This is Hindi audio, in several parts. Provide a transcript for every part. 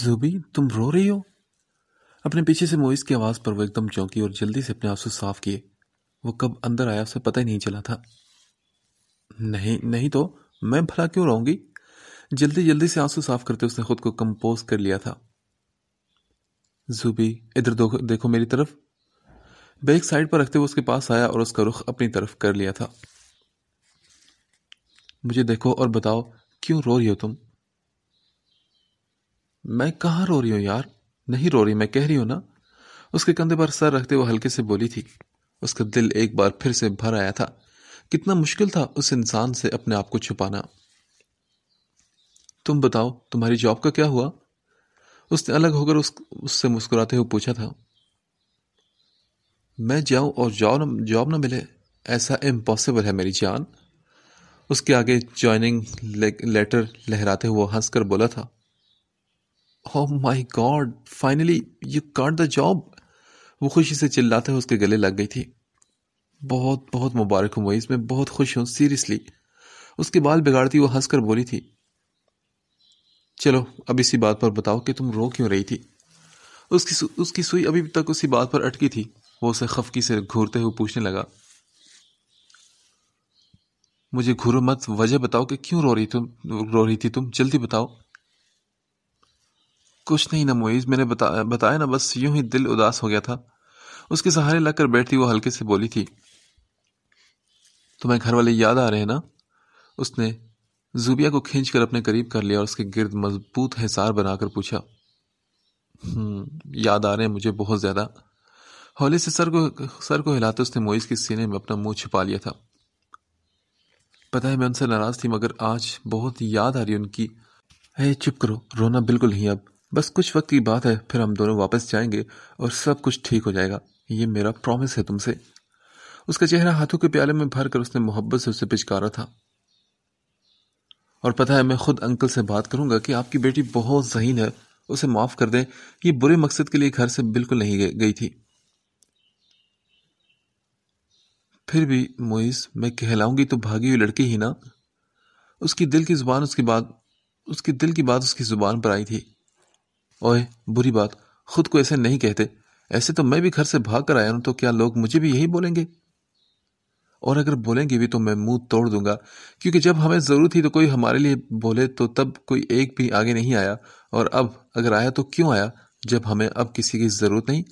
जूबी तुम रो रही हो अपने पीछे से मोइस की आवाज़ पर वो एकदम चौंकी और जल्दी से अपने आंसू साफ किए वो कब अंदर आया उसे पता ही नहीं चला था नहीं नहीं तो मैं भला क्यों रहूंगी जल्दी जल्दी से आंसू साफ करते उसने खुद को कंपोज कर लिया था जूबी इधर देखो मेरी तरफ बैग साइड पर रखते हुए उसके पास आया और उसका रुख अपनी तरफ कर लिया था मुझे देखो और बताओ क्यों रो रही हो तुम मैं कहाँ रो रही हूँ यार नहीं रो रही मैं कह रही हूँ ना उसके कंधे पर सर रखते वो हल्के से बोली थी उसका दिल एक बार फिर से भर आया था कितना मुश्किल था उस इंसान से अपने आप को छुपाना तुम बताओ तुम्हारी जॉब का क्या हुआ उसने अलग होकर उस उससे मुस्कुराते हुए पूछा था मैं जाऊं और जॉब जॉब ना मिले ऐसा इम्पॉसिबल है मेरी जान उसके आगे ज्वाइनिंग लेटर लहराते हुए हंसकर बोला था oh my God finally you caught the job वो खुशी से चिल्लाते हुए उसके गले लग गई थी बहुत बहुत मुबारक हूँ मोइस मैं बहुत खुश हूँ सीरियसली उसके बाल बिगाड़ती वो हंसकर बोली थी चलो अब इसी बात पर बताओ कि तुम रो क्यों रही थी उसकी सु, उसकी सुई अभी तक उसी बात पर अटकी थी वो उसे खफकी से घूरते हुए पूछने लगा मुझे घूरो मत वजह बताओ कि क्यों रो रही तुम रो रही थी तुम जल्दी बताओ कुछ नहीं ना मोईज मैंने बता बताया ना बस यूं ही दिल उदास हो गया था उसके सहारे लगकर बैठती वो हल्के से बोली थी तुम्हें घर वाले याद आ रहे हैं ना उसने जुबिया को खींच कर अपने करीब कर लिया और उसके गिर्द मजबूत हिसार बनाकर पूछा हम्म, याद आ रहे हैं मुझे बहुत ज़्यादा हौले से सर को सर को हिलाते उसने मोईज के सीने में अपना मुंह छिपा लिया था पता है मैं उनसे नाराज़ थी मगर आज बहुत याद आ रही उनकी है चुप करो रोना बिल्कुल नहीं अब बस कुछ वक्त की बात है फिर हम दोनों वापस जाएंगे और सब कुछ ठीक हो जाएगा ये मेरा प्रॉमिस है तुमसे उसका चेहरा हाथों के प्याले में भर कर उसने मोहब्बत से उसे पिचकारा था और पता है मैं खुद अंकल से बात करूंगा कि आपकी बेटी बहुत जहीन है उसे माफ कर दें ये बुरे मकसद के लिए घर से बिल्कुल नहीं गई थी फिर भी मोइस मैं कहलाऊंगी तो भागी हुई लड़की ही ना उसकी दिल की जुबान उसकी बात उसकी दिल की बात उसकी जुबान पर आई थी ओए बुरी बात खुद को ऐसे नहीं कहते ऐसे तो मैं भी घर से भाग कर आया हूं तो क्या लोग मुझे भी यही बोलेंगे और अगर बोलेंगे भी तो मैं मुंह तोड़ दूंगा क्योंकि जब हमें ज़रूरत थी तो कोई हमारे लिए बोले तो तब कोई एक भी आगे नहीं आया और अब अगर आया तो क्यों आया जब हमें अब किसी की ज़रूरत नहीं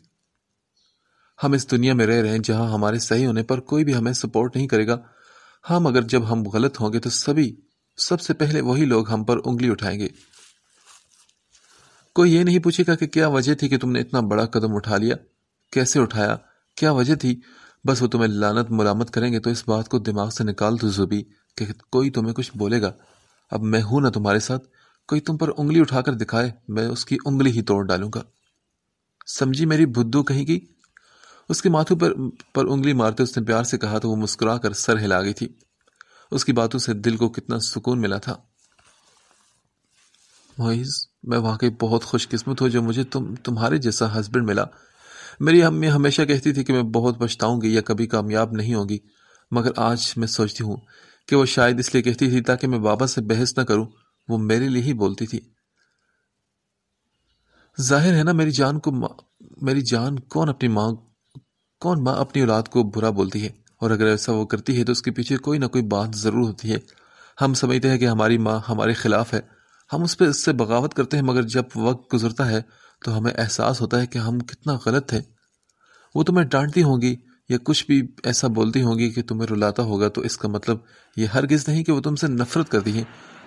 हम इस दुनिया में रह रहे हैं जहां हमारे सही होने पर कोई भी हमें सपोर्ट नहीं करेगा हाँ मगर जब हम गलत होंगे तो सभी सबसे पहले वही लोग हम पर उंगली उठाएंगे कोई ये नहीं पूछेगा कि क्या वजह थी कि तुमने इतना बड़ा कदम उठा लिया कैसे उठाया क्या वजह थी बस वो तुम्हें लानत मुलामत करेंगे तो इस बात को दिमाग से निकाल दो जुबी कि कोई तुम्हें कुछ बोलेगा अब मैं हूं ना तुम्हारे साथ कोई तुम पर उंगली उठाकर दिखाए मैं उसकी उंगली ही तोड़ डालूंगा समझी मेरी बुद्धू कहीं की उसके माथू पर पर उंगली मारते उसने प्यार से कहा तो वो मुस्कुरा कर सर हिला गई थी उसकी बातों से दिल को कितना सुकून मिला था मोइज़ मैं वाकई बहुत खुशकिस्मत हूँ जो मुझे तुम तुम्हारे जैसा हस्बैंड मिला मेरी अम्मी हमेशा कहती थी कि मैं बहुत पछताऊंगी या कभी कामयाब नहीं होगी मगर आज मैं सोचती हूँ कि वो शायद इसलिए कहती थी ताकि मैं बाबा से बहस ना करूँ वो मेरे लिए ही बोलती थी जाहिर है ना मेरी जान को मेरी जान कौन अपनी माँ कौन माँ अपनी औलाद को बुरा बोलती है और अगर ऐसा वो करती है तो उसके पीछे कोई ना कोई बात ज़रूर होती है हम समझते हैं कि हमारी माँ हमारे खिलाफ है हम उस पर इससे बगावत करते हैं मगर जब वक्त गुजरता है तो हमें एहसास होता है कि हम कितना गलत थे वो तुम्हें डांटती होंगी या कुछ भी ऐसा बोलती होंगी कि तुम्हें रुलाता होगा तो इसका मतलब ये हरगिज़ नहीं कि वो तुमसे नफरत करती हैं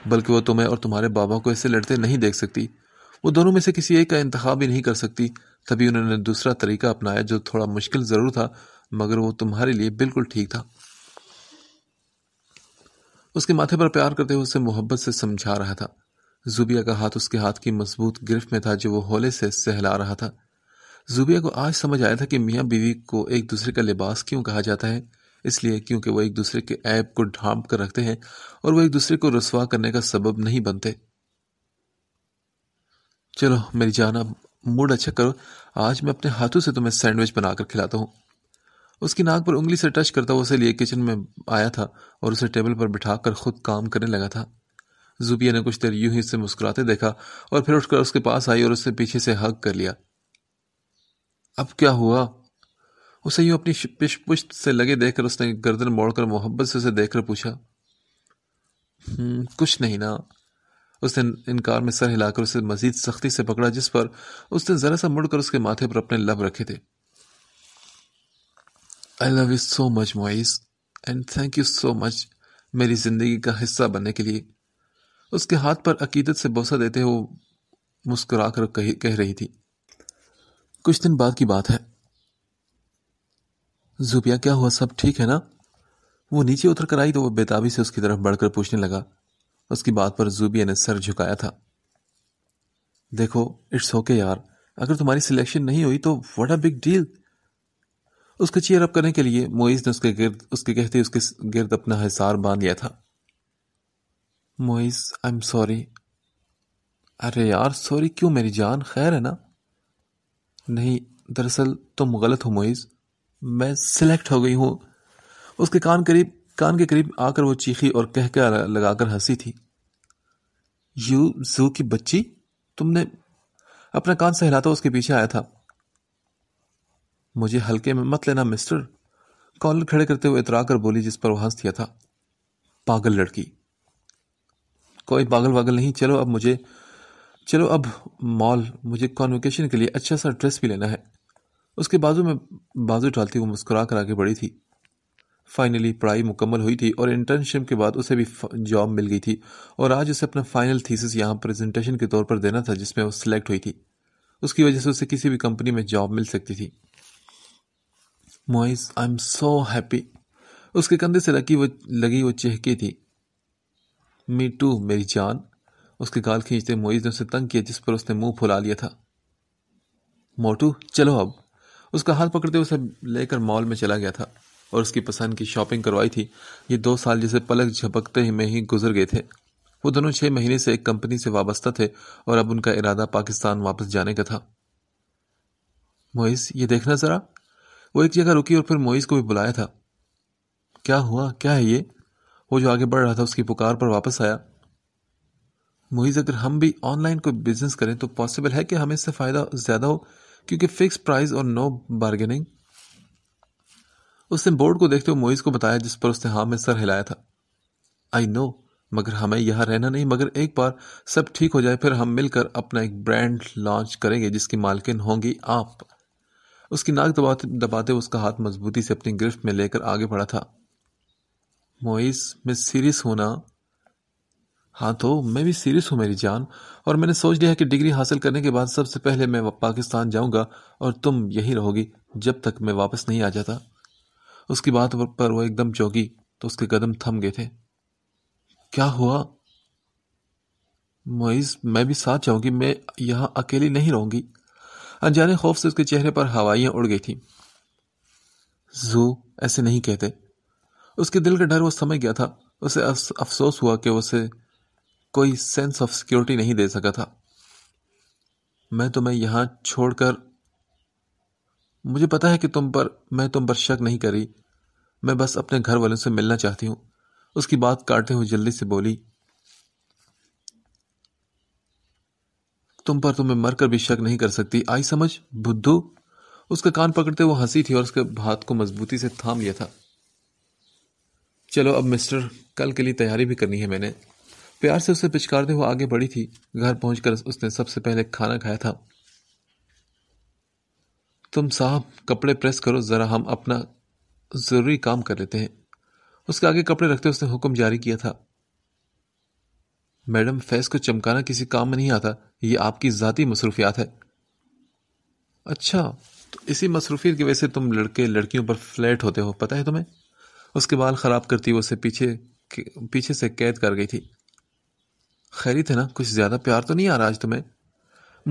बल्कि वो तुम्हें और तुम्हारे बाबा को ऐसे लड़ते नहीं देख सकती वो दोनों में से किसी एक का इंतखा भी नहीं कर सकती तभी उन्होंने दूसरा तरीका अपनाया जो थोड़ा मुश्किल ज़रूर था मगर वो तुम्हारे लिए बिल्कुल ठीक था उसके माथे पर प्यार करते हुए उसे मोहब्बत से समझा रहा था जुबिया का हाथ उसके हाथ की मजबूत गिरफ्त में था जो वो हौले से सहला रहा था जुबिया को आज समझ आया था कि मियाँ बीवी को एक दूसरे का लिबास क्यों कहा जाता है इसलिए क्योंकि वो एक दूसरे के ऐप को ढांप कर रखते हैं और वो एक दूसरे को रसवा करने का सबब नहीं बनते चलो मेरी जान अब मूड अच्छा करो आज मैं अपने हाथों से तुम्हें सैंडविच बनाकर खिलाता हूँ उसकी नाक पर उंगली से टच करता हुआ उसे लिए किचन में आया था और उसे टेबल पर बिठाकर खुद काम करने लगा था जुबिया ने कुछ देर यूं ही से मुस्कुराते देखा और फिर उठकर उसके पास आई और उसे पीछे से हक कर लिया अब क्या हुआ उसे यूं अपनी पुष्ट से लगे देखकर उसने गर्दन मोड़कर मोहब्बत से उसे देखकर पूछा हम्म, कुछ नहीं ना उसने इनकार में सर हिलाकर उसे मजीद सख्ती से पकड़ा जिस पर उसने जरा सा मुड़कर उसके माथे पर अपने लब रखे थे I love you so much Moiz and thank you so much मेरी जिंदगी का हिस्सा बनने के लिए उसके हाथ पर अकीदत से बोसा देते हुए मुस्कुरा कर कह, कह रही थी कुछ दिन बाद की बात है जुबिया क्या हुआ सब ठीक है ना वो नीचे उतर कर आई तो वो बेताबी से उसकी तरफ बढ़कर पूछने लगा उसकी बात पर जुबिया ने सर झुकाया था देखो इट्स ओके यार अगर तुम्हारी सिलेक्शन नहीं हुई तो वट अ बिग डील उसको चेयर अप करने के लिए मोइज ने उसके गिर्द उसके कहते उसके गिर्द अपना हिसार बांध लिया था मोइस आई एम सॉरी अरे यार सॉरी क्यों मेरी जान खैर है ना नहीं दरअसल तुम गलत हो मोइस मैं सिलेक्ट हो गई हूँ उसके कान करीब कान के करीब आकर वो चीखी और कह कर लगाकर हंसी थी यू जू की बच्ची तुमने अपना कान सहलाता उसके पीछे आया था मुझे हल्के में मत लेना मिस्टर कॉलर खड़े करते हुए इतरा कर बोली जिस पर वह हंस दिया था पागल लड़की कोई पागल वागल नहीं चलो अब मुझे चलो अब मॉल मुझे कॉन्वकेशन के लिए अच्छा सा ड्रेस भी लेना है उसके बाजू में बाजू डालती वो मुस्कुरा कर आगे बढ़ी थी फाइनली पढ़ाई मुकम्मल हुई थी और इंटर्नशिप के बाद उसे भी जॉब मिल गई थी और आज उसे अपना फाइनल थीसिस यहाँ प्रेजेंटेशन के तौर पर देना था जिसमें वो सिलेक्ट हुई थी उसकी वजह से उसे किसी भी कंपनी में जॉब मिल सकती थी Moiz I am so happy उसके कंधे से लगी वो लगी वो चहकी थी मीटू मेरी जान उसके गाल खींचते मोईज ने उसे तंग किया जिस पर उसने मुंह फुला लिया था मोटू चलो अब उसका हाथ पकड़ते उसे लेकर मॉल में चला गया था और उसकी पसंद की शॉपिंग करवाई थी ये दो साल जैसे पलक झपकते ही में ही गुजर गए थे वो दोनों छः महीने से एक कंपनी से वाबस्ता थे और अब उनका इरादा पाकिस्तान वापस जाने का था मोइस ये देखना ज़रा वो एक जगह रुकी और फिर मोइस को भी बुलाया था क्या हुआ क्या है ये वो जो आगे बढ़ रहा था उसकी पुकार पर वापस आया मुहिज अगर हम भी ऑनलाइन कोई बिजनेस करें तो पॉसिबल है कि हमें इससे फ़ायदा ज़्यादा हो क्योंकि फिक्स प्राइस और नो बार्गेनिंग उसने बोर्ड को देखते हुए मोइज को बताया जिस पर उसने हाँ में सर हिलाया था आई नो मगर हमें यहां रहना नहीं मगर एक बार सब ठीक हो जाए फिर हम मिलकर अपना एक ब्रांड लॉन्च करेंगे जिसकी मालकिन होंगी आप उसकी नाक दबाते दबाते उसका हाथ मजबूती से अपनी गिरफ्त में लेकर आगे बढ़ा था मोइस मैं सीरियस हूँ ना हाँ तो मैं भी सीरियस हूँ मेरी जान और मैंने सोच लिया है कि डिग्री हासिल करने के बाद सबसे पहले मैं पाकिस्तान जाऊँगा और तुम यहीं रहोगी जब तक मैं वापस नहीं आ जाता उसकी बात पर वो एकदम चौंकी तो उसके कदम थम गए थे क्या हुआ मोइस मैं भी साथ जाऊंगी मैं यहाँ अकेली नहीं रहूंगी अनजाने खौफ से उसके चेहरे पर हवाइयाँ उड़ गई थी जू ऐसे नहीं कहते उसके दिल का डर वो समझ गया था उसे अफसोस हुआ कि उसे कोई सेंस ऑफ सिक्योरिटी नहीं दे सका था मैं तुम्हें यहां छोड़कर मुझे पता है कि तुम पर मैं तुम पर शक नहीं करी मैं बस अपने घर वालों से मिलना चाहती हूं उसकी बात काटते हुए जल्दी से बोली तुम पर तुम्हें मरकर भी शक नहीं कर सकती आई समझ बुद्धू उसका कान पकड़ते वो हंसी थी और उसके हाथ को मजबूती से थाम लिया था चलो अब मिस्टर कल के लिए तैयारी भी करनी है मैंने प्यार से उसे पिचकारते हुए आगे बढ़ी थी घर पहुंचकर उसने सबसे पहले खाना खाया था तुम साहब कपड़े प्रेस करो ज़रा हम अपना ज़रूरी काम कर लेते हैं उसके आगे कपड़े रखते उसने हुक्म जारी किया था मैडम फैस को चमकाना किसी काम में नहीं आता ये आपकी ज़ाती मसरूफियात है अच्छा तो इसी मसरूफियत की वजह से तुम लड़के लड़कियों पर फ्लैट होते हो पता है तुम्हें उसके बाल ख़राब करती वो उसे पीछे पीछे से कैद कर गई थी खैरित थे ना कुछ ज़्यादा प्यार तो नहीं आ रहा आज तुम्हें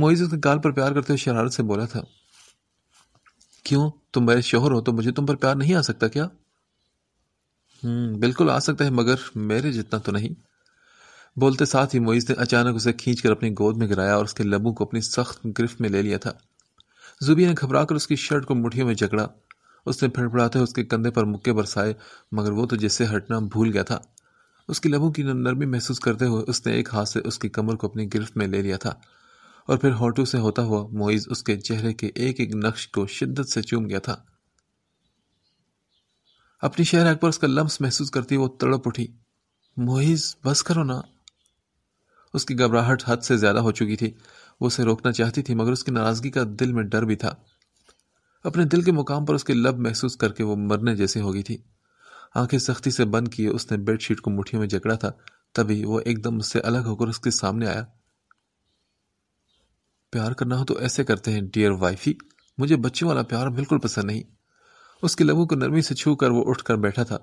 मोइज उसके गाल पर प्यार करते हुए शरारत से बोला था क्यों तुम मेरे शोहर हो तो मुझे तुम पर प्यार नहीं आ सकता क्या हम्म, बिल्कुल आ सकता है मगर मेरे जितना तो नहीं बोलते साथ ही मोइज ने अचानक उसे खींच कर अपनी गोद में गिराया और उसके लबों को अपनी सख्त गिरफ्त में ले लिया था जुबिया ने घबरा कर उसकी शर्ट को मुठियों में जकड़ा उसने फड़फड़ाते उसके कंधे पर मुक्के बरसाए मगर वो तो जिससे हटना भूल गया था उसकी लबों की नरमी महसूस करते हुए उसने एक हाथ से उसकी कमर को अपनी गिरफ्त में ले लिया था और फिर होटू से होता हुआ मोइज उसके चेहरे के एक एक नक्श को शिद्दत से चूम गया था अपनी शहर पर उसका लम्स महसूस करती वो तड़प उठी मोइज बस करो ना उसकी घबराहट हद से ज्यादा हो चुकी थी वो उसे रोकना चाहती थी मगर उसकी नाराजगी का दिल में डर भी था अपने दिल के मुकाम पर उसके लब महसूस करके वो मरने जैसी हो गई थी आंखें सख्ती से बंद किए उसने बेडशीट को मुठियों में जकड़ा था तभी वो एकदम उससे अलग होकर उसके सामने आया प्यार करना हो तो ऐसे करते हैं डियर वाइफी मुझे बच्चों वाला प्यार बिल्कुल पसंद नहीं उसके लबों को नरमी से छू कर वो उठ कर बैठा था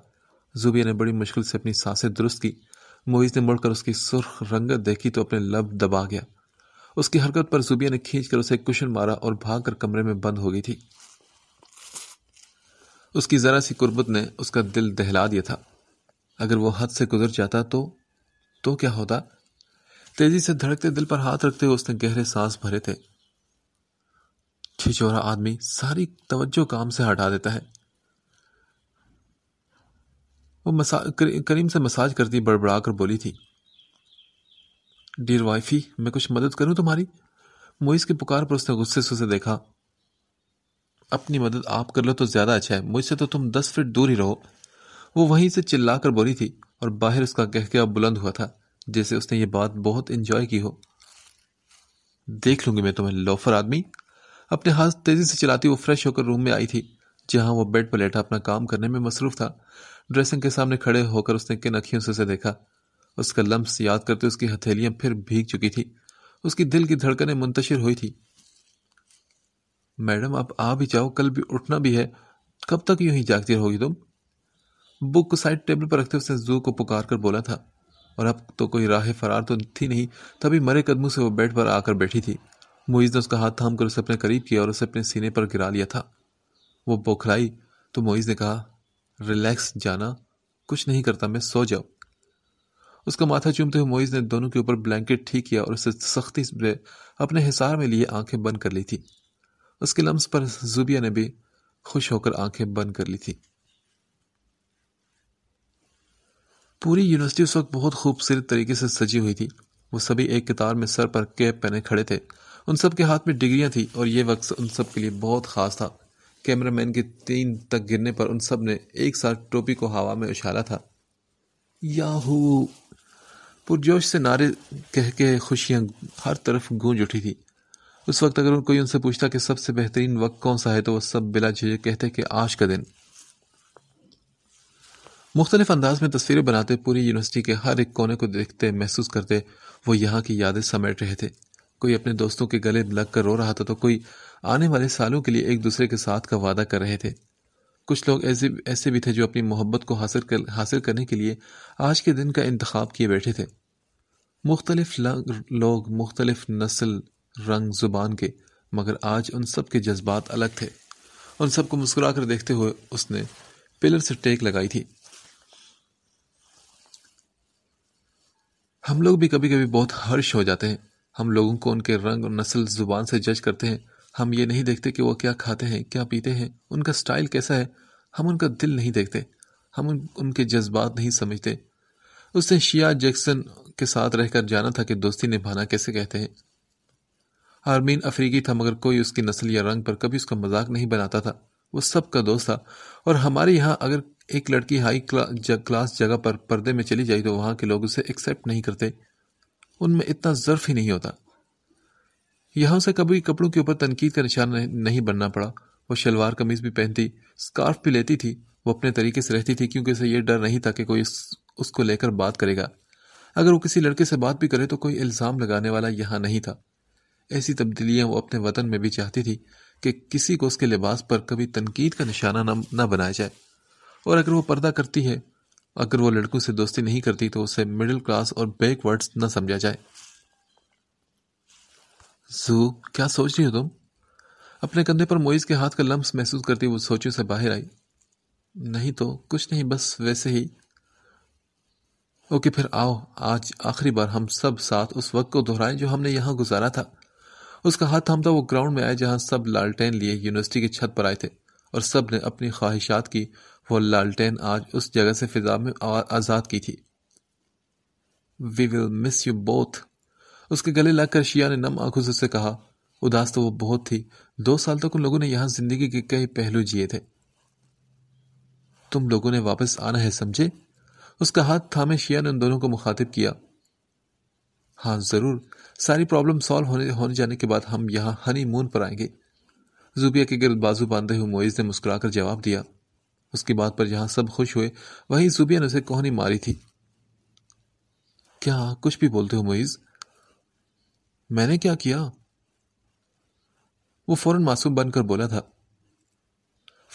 जुबिया ने बड़ी मुश्किल से अपनी सांसें दुरुस्त की मोइज ने मुड़कर उसकी सुर्ख रंगत देखी तो अपने लब दबा गया उसकी हरकत पर जुबिया ने खींच कर उसे कुशन मारा और भाग कर कमरे में बंद हो गई थी उसकी ज़रा सी कुर्बत ने उसका दिल दहला दिया था अगर वो हद से गुजर जाता तो तो क्या होता तेजी से धड़कते दिल पर हाथ रखते हुए उसने गहरे सांस भरे थे छिचोरा आदमी सारी तवज्जो काम से हटा देता है वो मसा करीम से मसाज करती बड़बड़ा कर बोली थी डियर वाइफी मैं कुछ मदद करूं तुम्हारी मोइस की पुकार पर उसने गुस्से से उसे देखा अपनी मदद आप कर लो तो ज़्यादा अच्छा है मुझसे तो तुम दस फीट दूर ही रहो वो वहीं से चिल्लाकर बोली थी और बाहर उसका कहकहा बुलंद हुआ था जैसे उसने ये बात बहुत इंजॉय की हो देख लूंगी मैं तुम्हें लोफर आदमी अपने हाथ तेजी से चलाती वो फ्रेश होकर रूम में आई थी जहां वो बेड पर लेटा अपना काम करने में मसरूफ था ड्रेसिंग के सामने खड़े होकर उसने किन अखियों से उसे देखा उसका लम्ब याद करते उसकी हथेलियां फिर भीग चुकी थी उसकी दिल की धड़कनें मुंतशिर हुई थी मैडम आप आ भी जाओ कल भी उठना भी है कब तक यूं ही जागती रहोगी तुम बुक को साइड टेबल पर रखते उसने जू को पुकार कर बोला था और अब तो कोई राह फरार तो थी नहीं तभी मरे कदमों से वो बेड पर आकर बैठी थी मोइज ने उसका हाथ थाम कर उसे अपने करीब किया और उसे अपने सीने पर गिरा लिया था वो बौखलाई तो मोइज ने कहा रिलैक्स जाना कुछ नहीं करता मैं सो जाओ उसका माथा चूमते हुए मोइज ने दोनों के ऊपर ब्लैंकेट ठीक किया और उसे सख्ती से अपने हिसार में लिए आंखें बंद कर ली थी उसके लम्स पर जुबिया ने भी खुश होकर आंखें बंद कर ली थी पूरी यूनिवर्सिटी उस वक्त बहुत खूबसूरत तरीके से सजी हुई थी वो सभी एक कतार में सर पर कैप पहने खड़े थे उन सब के हाथ में डिग्रियां थी और ये वक्त उन सब के लिए बहुत खास था कैमरामैन के तीन तक गिरने पर उन सब ने एक साथ टोपी को हवा में उछाला था याहू पुरजोश से नारे कह के खुशियाँ हर तरफ गूंज उठी थी उस वक्त अगर कोई उनसे पूछता कि सबसे बेहतरीन वक्त कौन सा है तो वह सब बिला झिझक कहते कि आज का दिन मुख्तलिफ अंदाज में तस्वीरें बनाते पूरी यूनिवर्सिटी के हर एक कोने को देखते महसूस करते वो यहाँ की यादें समेट रहे थे कोई अपने दोस्तों के गले लग कर रो रहा था तो कोई आने वाले सालों के लिए एक दूसरे के साथ का वादा कर रहे थे कुछ लोग ऐसे ऐसे भी थे जो अपनी मोहब्बत को हासिल कर हासिल करने के लिए आज के दिन का इंतख्य किए बैठे थे मुख्तलिफ लोग मुख्तलिफ नस्ल रंग जुबान के मगर आज उन सब के जज्बात अलग थे उन सबको मुस्कुरा कर देखते हुए उसने पिलर से टेक लगाई थी हम लोग भी कभी कभी बहुत हर्ष हो जाते हैं हम लोगों को उनके रंग और नस्ल जुबान से जज करते हैं हम ये नहीं देखते कि वो क्या खाते हैं क्या पीते हैं उनका स्टाइल कैसा है हम उनका दिल नहीं देखते हम उन, उनके जज्बात नहीं समझते उसने शिया जैक्सन के साथ रहकर जाना था कि दोस्ती निभाना कैसे कहते हैं आर्मीन अफ्रीकी था मगर कोई उसकी नस्ल या रंग पर कभी उसका मजाक नहीं बनाता था वो सबका दोस्त था और हमारे यहाँ अगर एक लड़की हाई क्लास जगह पर पर्दे में चली जाए तो वहाँ के लोग उसे एक्सेप्ट नहीं करते उनमें इतना ज़र्फ ही नहीं होता यहां से कभी कपड़ों के ऊपर तनकीद का निशान नहीं बनना पड़ा वो शलवार कमीज भी पहनती स्कार्फ भी लेती थी वो अपने तरीके से रहती थी क्योंकि उसे यह डर नहीं था कि कोई उसको लेकर बात करेगा अगर वो किसी लड़के से बात भी करे तो कोई इल्ज़ाम लगाने वाला यहाँ नहीं था ऐसी तब्दीलियां वो अपने वतन में भी चाहती थी कि किसी को उसके लिबास पर कभी तनकीद का निशाना न ना बनाया जाए और अगर वो पर्दा करती है अगर वो लड़कों से दोस्ती नहीं करती तो उसे मिडिल क्लास और बैकवर्ड्स न समझा जाए जू क्या सोच रही हो तुम अपने कंधे पर मोइज के हाथ का लम्स महसूस करती वो सोचों से बाहर आई नहीं तो कुछ नहीं बस वैसे ही ओके फिर आओ आज आखिरी बार हम सब साथ उस वक्त को दोहराएं जो हमने यहां गुजारा था उसका हाथ थामता वो ग्राउंड में आया जहां सब लालटेन लिए यूनिवर्सिटी की छत पर आए थे और सब ने अपनी ख्वाहिशात की वो लालटेन आज उस जगह से फिजा में आज़ाद की थी we will miss you both उसके गले लाकर शिया ने नम आंखों से उससे कहा उदास तो वो बहुत थी दो साल तक उन लोगों ने यहां जिंदगी के कई पहलू जिए थे तुम लोगों ने वापस आना है समझे उसका हाथ थामे शिया ने उन दोनों को मुखातिब किया हाँ जरूर सारी प्रॉब्लम सॉल्व होने होने जाने के बाद हम यहाँ मून पर आएंगे जुबिया के गिरद बाजू बांधे हुए मोइज ने मुस्कुराकर जवाब दिया उसकी बात पर जहां सब खुश हुए वहीं जुबिया ने उसे कोहनी मारी थी क्या कुछ भी बोलते हो मोइज मैंने क्या किया वो फौरन मासूम बनकर बोला था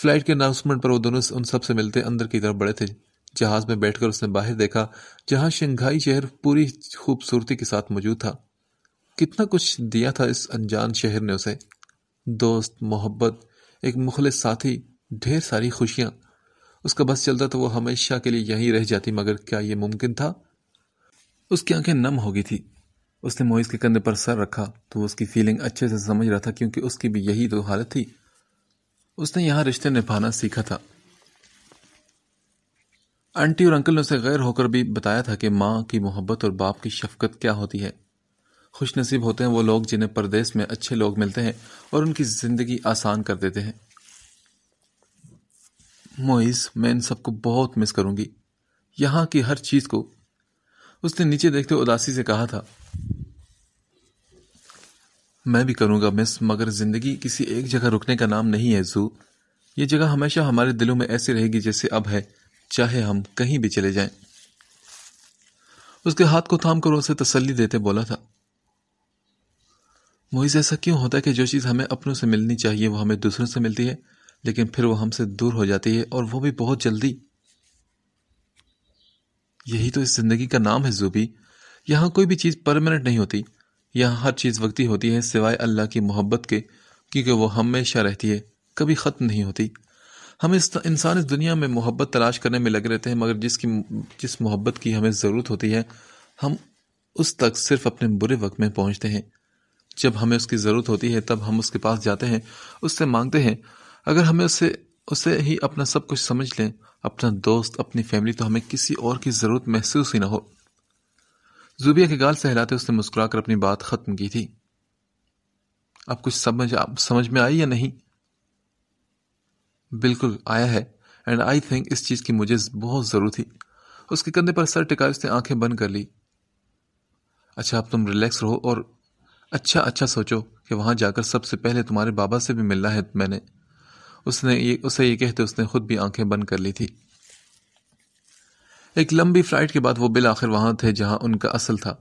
फ्लाइट के अनाउंसमेंट पर वो दोनों उन सब से मिलते अंदर की तरफ बड़े थे जहाज में बैठकर उसने बाहर देखा जहां शंघाई शहर पूरी खूबसूरती के साथ मौजूद था कितना कुछ दिया था इस अनजान शहर ने उसे दोस्त मोहब्बत एक मुखलिस साथी ढेर सारी खुशियाँ उसका बस चलता तो वो हमेशा के लिए यहीं रह जाती मगर क्या ये मुमकिन था उसकी आंखें नम हो गई थी उसने मोइस के कंधे पर सर रखा तो वो उसकी फीलिंग अच्छे से समझ रहा था क्योंकि उसकी भी यही तो हालत थी उसने यहाँ रिश्ते निभाना सीखा था आंटी और अंकल ने उसे गैर होकर भी बताया था कि माँ की मोहब्बत और बाप की शफकत क्या होती है खुशनसीब होते हैं वो लोग जिन्हें परदेश में अच्छे लोग मिलते हैं और उनकी ज़िंदगी आसान कर देते हैं मोइस मैं इन सबको बहुत मिस करूंगी यहाँ की हर चीज़ को उसने नीचे देखते उदासी से कहा था मैं भी करूँगा मिस मगर ज़िंदगी किसी एक जगह रुकने का नाम नहीं है जू ये जगह हमेशा हमारे दिलों में ऐसी रहेगी जैसे अब है चाहे हम कहीं भी चले जाएं। उसके हाथ को थाम कर उसे तसल्ली देते बोला था मोइज ऐसा क्यों होता है कि जो चीज़ हमें अपनों से मिलनी चाहिए वो हमें दूसरों से मिलती है लेकिन फिर वो हमसे दूर हो जाती है और वो भी बहुत जल्दी यही तो इस ज़िंदगी का नाम है जूबी यहाँ कोई भी चीज़ परमानेंट नहीं होती यहाँ हर चीज़ वक्ती होती है सिवाय अल्लाह की मोहब्बत के क्योंकि वो हमेशा रहती है कभी ख़त्म नहीं होती हम इस इंसान इस दुनिया में मोहब्बत तलाश करने में लगे रहते हैं मगर जिसकी जिस मोहब्बत की हमें ज़रूरत होती है हम उस तक सिर्फ अपने बुरे वक्त में पहुँचते हैं जब हमें उसकी ज़रूरत होती है तब हम उसके पास जाते हैं उससे मांगते हैं अगर हमें उससे उसे ही अपना सब कुछ समझ लें अपना दोस्त अपनी फैमिली तो हमें किसी और की ज़रूरत महसूस ही ना हो जुबिया के गाल सहलाते उसने मुस्कुराकर अपनी बात ख़त्म की थी अब कुछ समझ आप समझ में आई या नहीं बिल्कुल आया है एंड आई थिंक इस चीज़ की मुझे बहुत ज़रूरत थी उसके कंधे पर सर टिकाए उसने आंखें बंद कर ली अच्छा अब तुम रिलैक्स रहो और अच्छा अच्छा सोचो कि वहाँ जाकर सबसे पहले तुम्हारे बाबा से भी मिलना है मैंने उसने ये उसे ये कहते उसने खुद भी आंखें बंद कर ली थी एक लंबी फ्लाइट के बाद वो बिल आखिर वहां थे जहां उनका असल था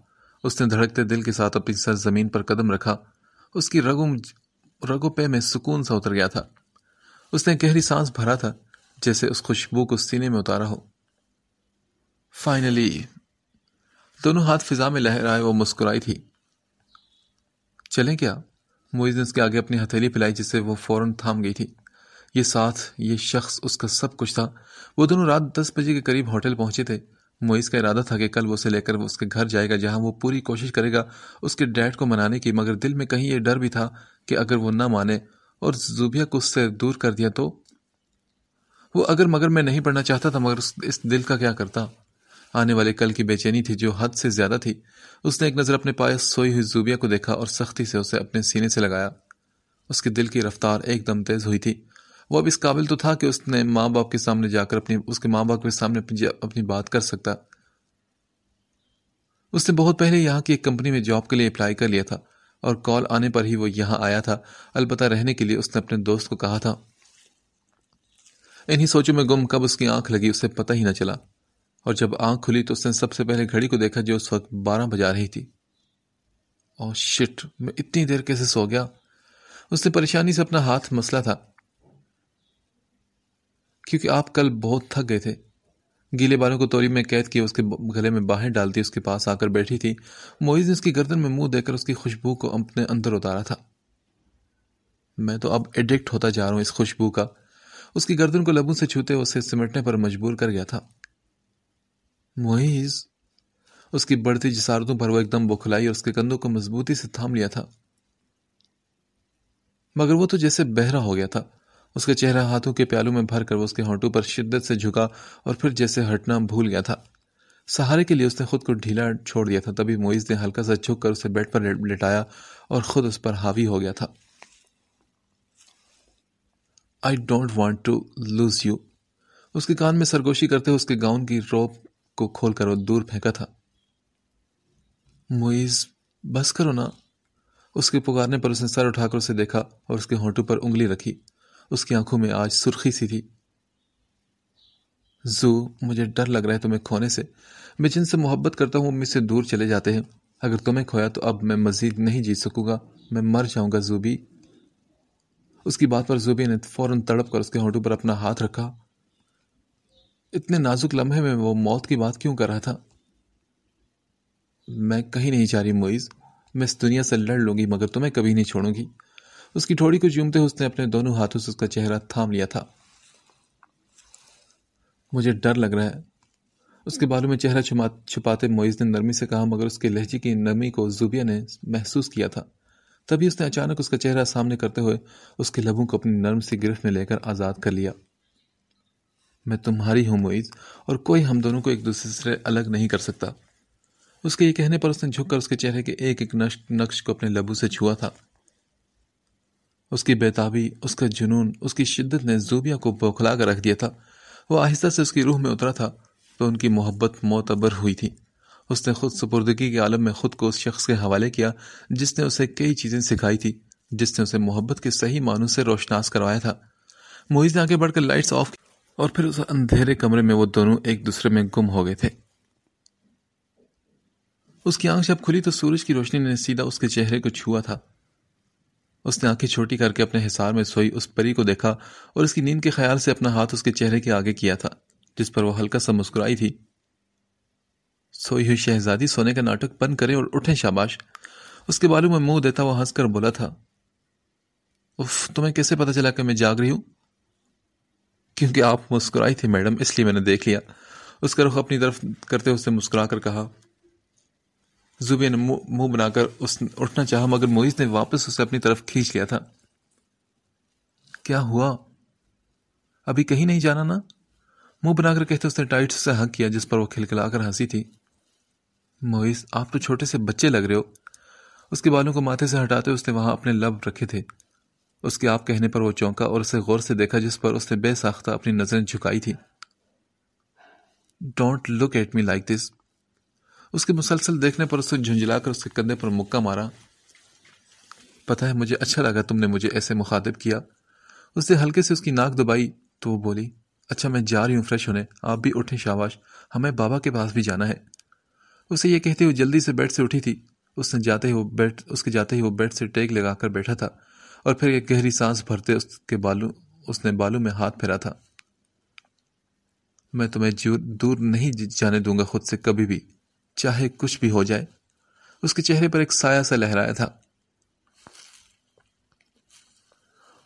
उसने धड़कते दिल के साथ अपनी सर जमीन पर कदम रखा उसकी रगों रगो पे में सुकून सा उतर गया था उसने गहरी सांस भरा था जैसे उस खुशबू को सीने में उतारा हो फाइनली दोनों हाथ फिजा में लहराए वो मुस्कुराई थी चलें क्या मोइज ने उसके आगे अपनी हथेली फैलाई जिससे वो फौरन थाम गई थी ये साथ ये शख्स उसका सब कुछ था वो दोनों रात दस बजे के करीब होटल पहुंचे थे मोइज का इरादा था कि कल वो उसे लेकर वो उसके घर जाएगा जहां वो पूरी कोशिश करेगा उसके डैड को मनाने की मगर दिल में कहीं ये डर भी था कि अगर वो ना माने और जुबिया को उससे दूर कर दिया तो वो अगर मगर मैं नहीं पढ़ना चाहता था मगर इस दिल का क्या करता आने वाले कल की बेचैनी थी जो हद से ज्यादा थी उसने एक नज़र अपने पास सोई हुई जूबिया को देखा और सख्ती से उसे अपने सीने से लगाया उसके दिल की रफ्तार एकदम तेज हुई थी वो अब इस काबिल तो था कि उसने माँ बाप के सामने जाकर अपनी उसके माँ बाप के सामने अपनी बात कर सकता उसने बहुत पहले यहाँ की एक कंपनी में जॉब के लिए अप्लाई कर लिया था और कॉल आने पर ही वो यहाँ आया था अलबत्ता रहने के लिए उसने अपने दोस्त को कहा था इन्हीं सोचों में गुम कब उसकी आंख लगी उसे पता ही ना चला और जब आंख खुली तो उसने सबसे पहले घड़ी को देखा जो उस वक्त बारह बजा रही थी और शिट मैं इतनी देर कैसे सो गया उसने परेशानी से अपना हाथ मसला था क्योंकि आप कल बहुत थक गए थे गीले बालों को तोरी में कैद किए उसके गले में बाहें डालती उसके पास आकर बैठी थी मोइज ने उसकी गर्दन में मुंह देकर उसकी खुशबू को अपने अंदर उतारा था मैं तो अब एडिक्ट होता जा रहा हूं इस खुशबू का उसकी गर्दन को लबू से छूते उसे सिमटने पर मजबूर कर गया था मुइज़ उसकी बढ़ती जिसारतों पर वो एकदम बौखलाई और उसके कंधों को मजबूती से थाम लिया था मगर वो तो जैसे बहरा हो गया था उसका चेहरा हाथों के प्यालों में भर कर वो उसके होंठों पर शिद्दत से झुका और फिर जैसे हटना भूल गया था सहारे के लिए उसने खुद को ढीला छोड़ दिया था तभी मोइज ने हल्का सा झुक कर उसे बेड पर लेटाया और खुद उस पर हावी हो गया था I don't want to lose you उसके कान में सरगोशी करते हुए उसके गाउन की रोप को खोलकर वो दूर फेंका था मुइज बस करो ना उसके पुकारने पर उसने सर उठाकर उसे देखा और उसके होंठों पर उंगली रखी उसकी आंखों में आज सुर्खी सी थी जू मुझे डर लग रहा है तुम्हें खोने से मैं जिनसे मोहब्बत करता हूँ मुझसे दूर चले जाते हैं अगर तुम्हें खोया तो अब मैं मजीद नहीं जी सकूंगा मैं मर जाऊंगा जूबी उसकी बात पर जूबी ने फ़ौरन तड़प कर उसके होंठों पर अपना हाथ रखा इतने नाजुक लम्हे में वो मौत की बात क्यों कर रहा था मैं कहीं नहीं जा रही मोइज़ मैं इस दुनिया से लड़ लूंगी मगर तुम्हें कभी नहीं छोड़ूंगी उसकी ठोड़ी को जूमते हुए उसने अपने दोनों हाथों से उसका चेहरा थाम लिया था मुझे डर लग रहा है उसके बालों में चेहरा छुपाते मोइज ने नरमी से कहा मगर उसके लहजे की नरमी को जुबिया ने महसूस किया था तभी उसने अचानक उसका चेहरा सामने करते हुए उसके लबों को अपनी नरम सी गिरफ्त में लेकर आज़ाद कर लिया मैं तुम्हारी हूँ मोईज और कोई हम दोनों को एक दूसरे से अलग नहीं कर सकता उसके ये कहने पर उसने झुककर उसके चेहरे के एक एक नक्श नक्श को अपने लबू से छुआ था उसकी बेताबी उसका जुनून उसकी शिद्दत ने जूबिया को बौखला कर रख दिया था वो आहिस्ता से उसकी रूह में उतरा था तो उनकी मोहब्बत मोतबर हुई थी उसने खुद सुपुर्दगी के आलम में खुद को उस शख्स के हवाले किया जिसने उसे कई चीज़ें सिखाई थी जिसने उसे मोहब्बत के सही मानों से रोशनास करवाया था मोहिज ने आगे बढ़कर लाइट्स ऑफ और फिर उस अंधेरे कमरे में वो दोनों एक दूसरे में गुम हो गए थे उसकी आंख जब खुली तो सूरज की रोशनी ने सीधा उसके चेहरे को छुआ था उसने आंखें छोटी करके अपने हिसार में सोई उस परी को देखा और उसकी नींद के ख्याल से अपना हाथ उसके चेहरे के आगे किया था जिस पर वह हल्का सा मुस्कुराई थी सोई हुई शहजादी सोने का नाटक बंद करे और उठे शाबाश उसके बालू में मुंह देता हुआ हंसकर बोला था उफ तुम्हें कैसे पता चला कि मैं जाग रही हूं क्योंकि आप मुस्कुराई थी मैडम इसलिए मैंने देख लिया उसका रुख अपनी तरफ करते उसने मुस्कुरा कर कहा जुबे ने मुंह बनाकर उस उठना चाहा मगर मोइज ने वापस उसे अपनी तरफ खींच लिया था क्या हुआ अभी कहीं नहीं जाना ना मुंह बनाकर कहते उसने टाइट से हक किया जिस पर वो खिलखिलाकर हंसी थी मोइस आप तो छोटे से बच्चे लग रहे हो उसके बालों को माथे से हटाते उसने वहां अपने लब रखे थे उसके आप कहने पर वो चौंका और उसे गौर से देखा जिस पर उसने बेसाख्ता अपनी नज़रें झुकाई थी don't look at me like this उसके मुसलसल देखने पर उसे झुंझला कर उसके कंधे पर मुक्का मारा पता है मुझे अच्छा लगा तुमने मुझे ऐसे मुखातिब किया उसने हल्के से उसकी नाक दबाई तो वो बोली अच्छा मैं जा रही हूँ फ्रेश होने आप भी उठे शाबाश हमें बाबा के पास भी जाना है उसे यह कहते हुए जल्दी से बेड से उठी थी उसने जाते ही वो बेड उसके जाते ही वो बेड से टेक लगाकर बैठा था और फिर एक गहरी सांस भरते उसके बालू उसने बालू में हाथ फेरा था मैं तुम्हें दूर नहीं जाने दूंगा खुद से कभी भी चाहे कुछ भी हो जाए उसके चेहरे पर एक साया सा लहराया था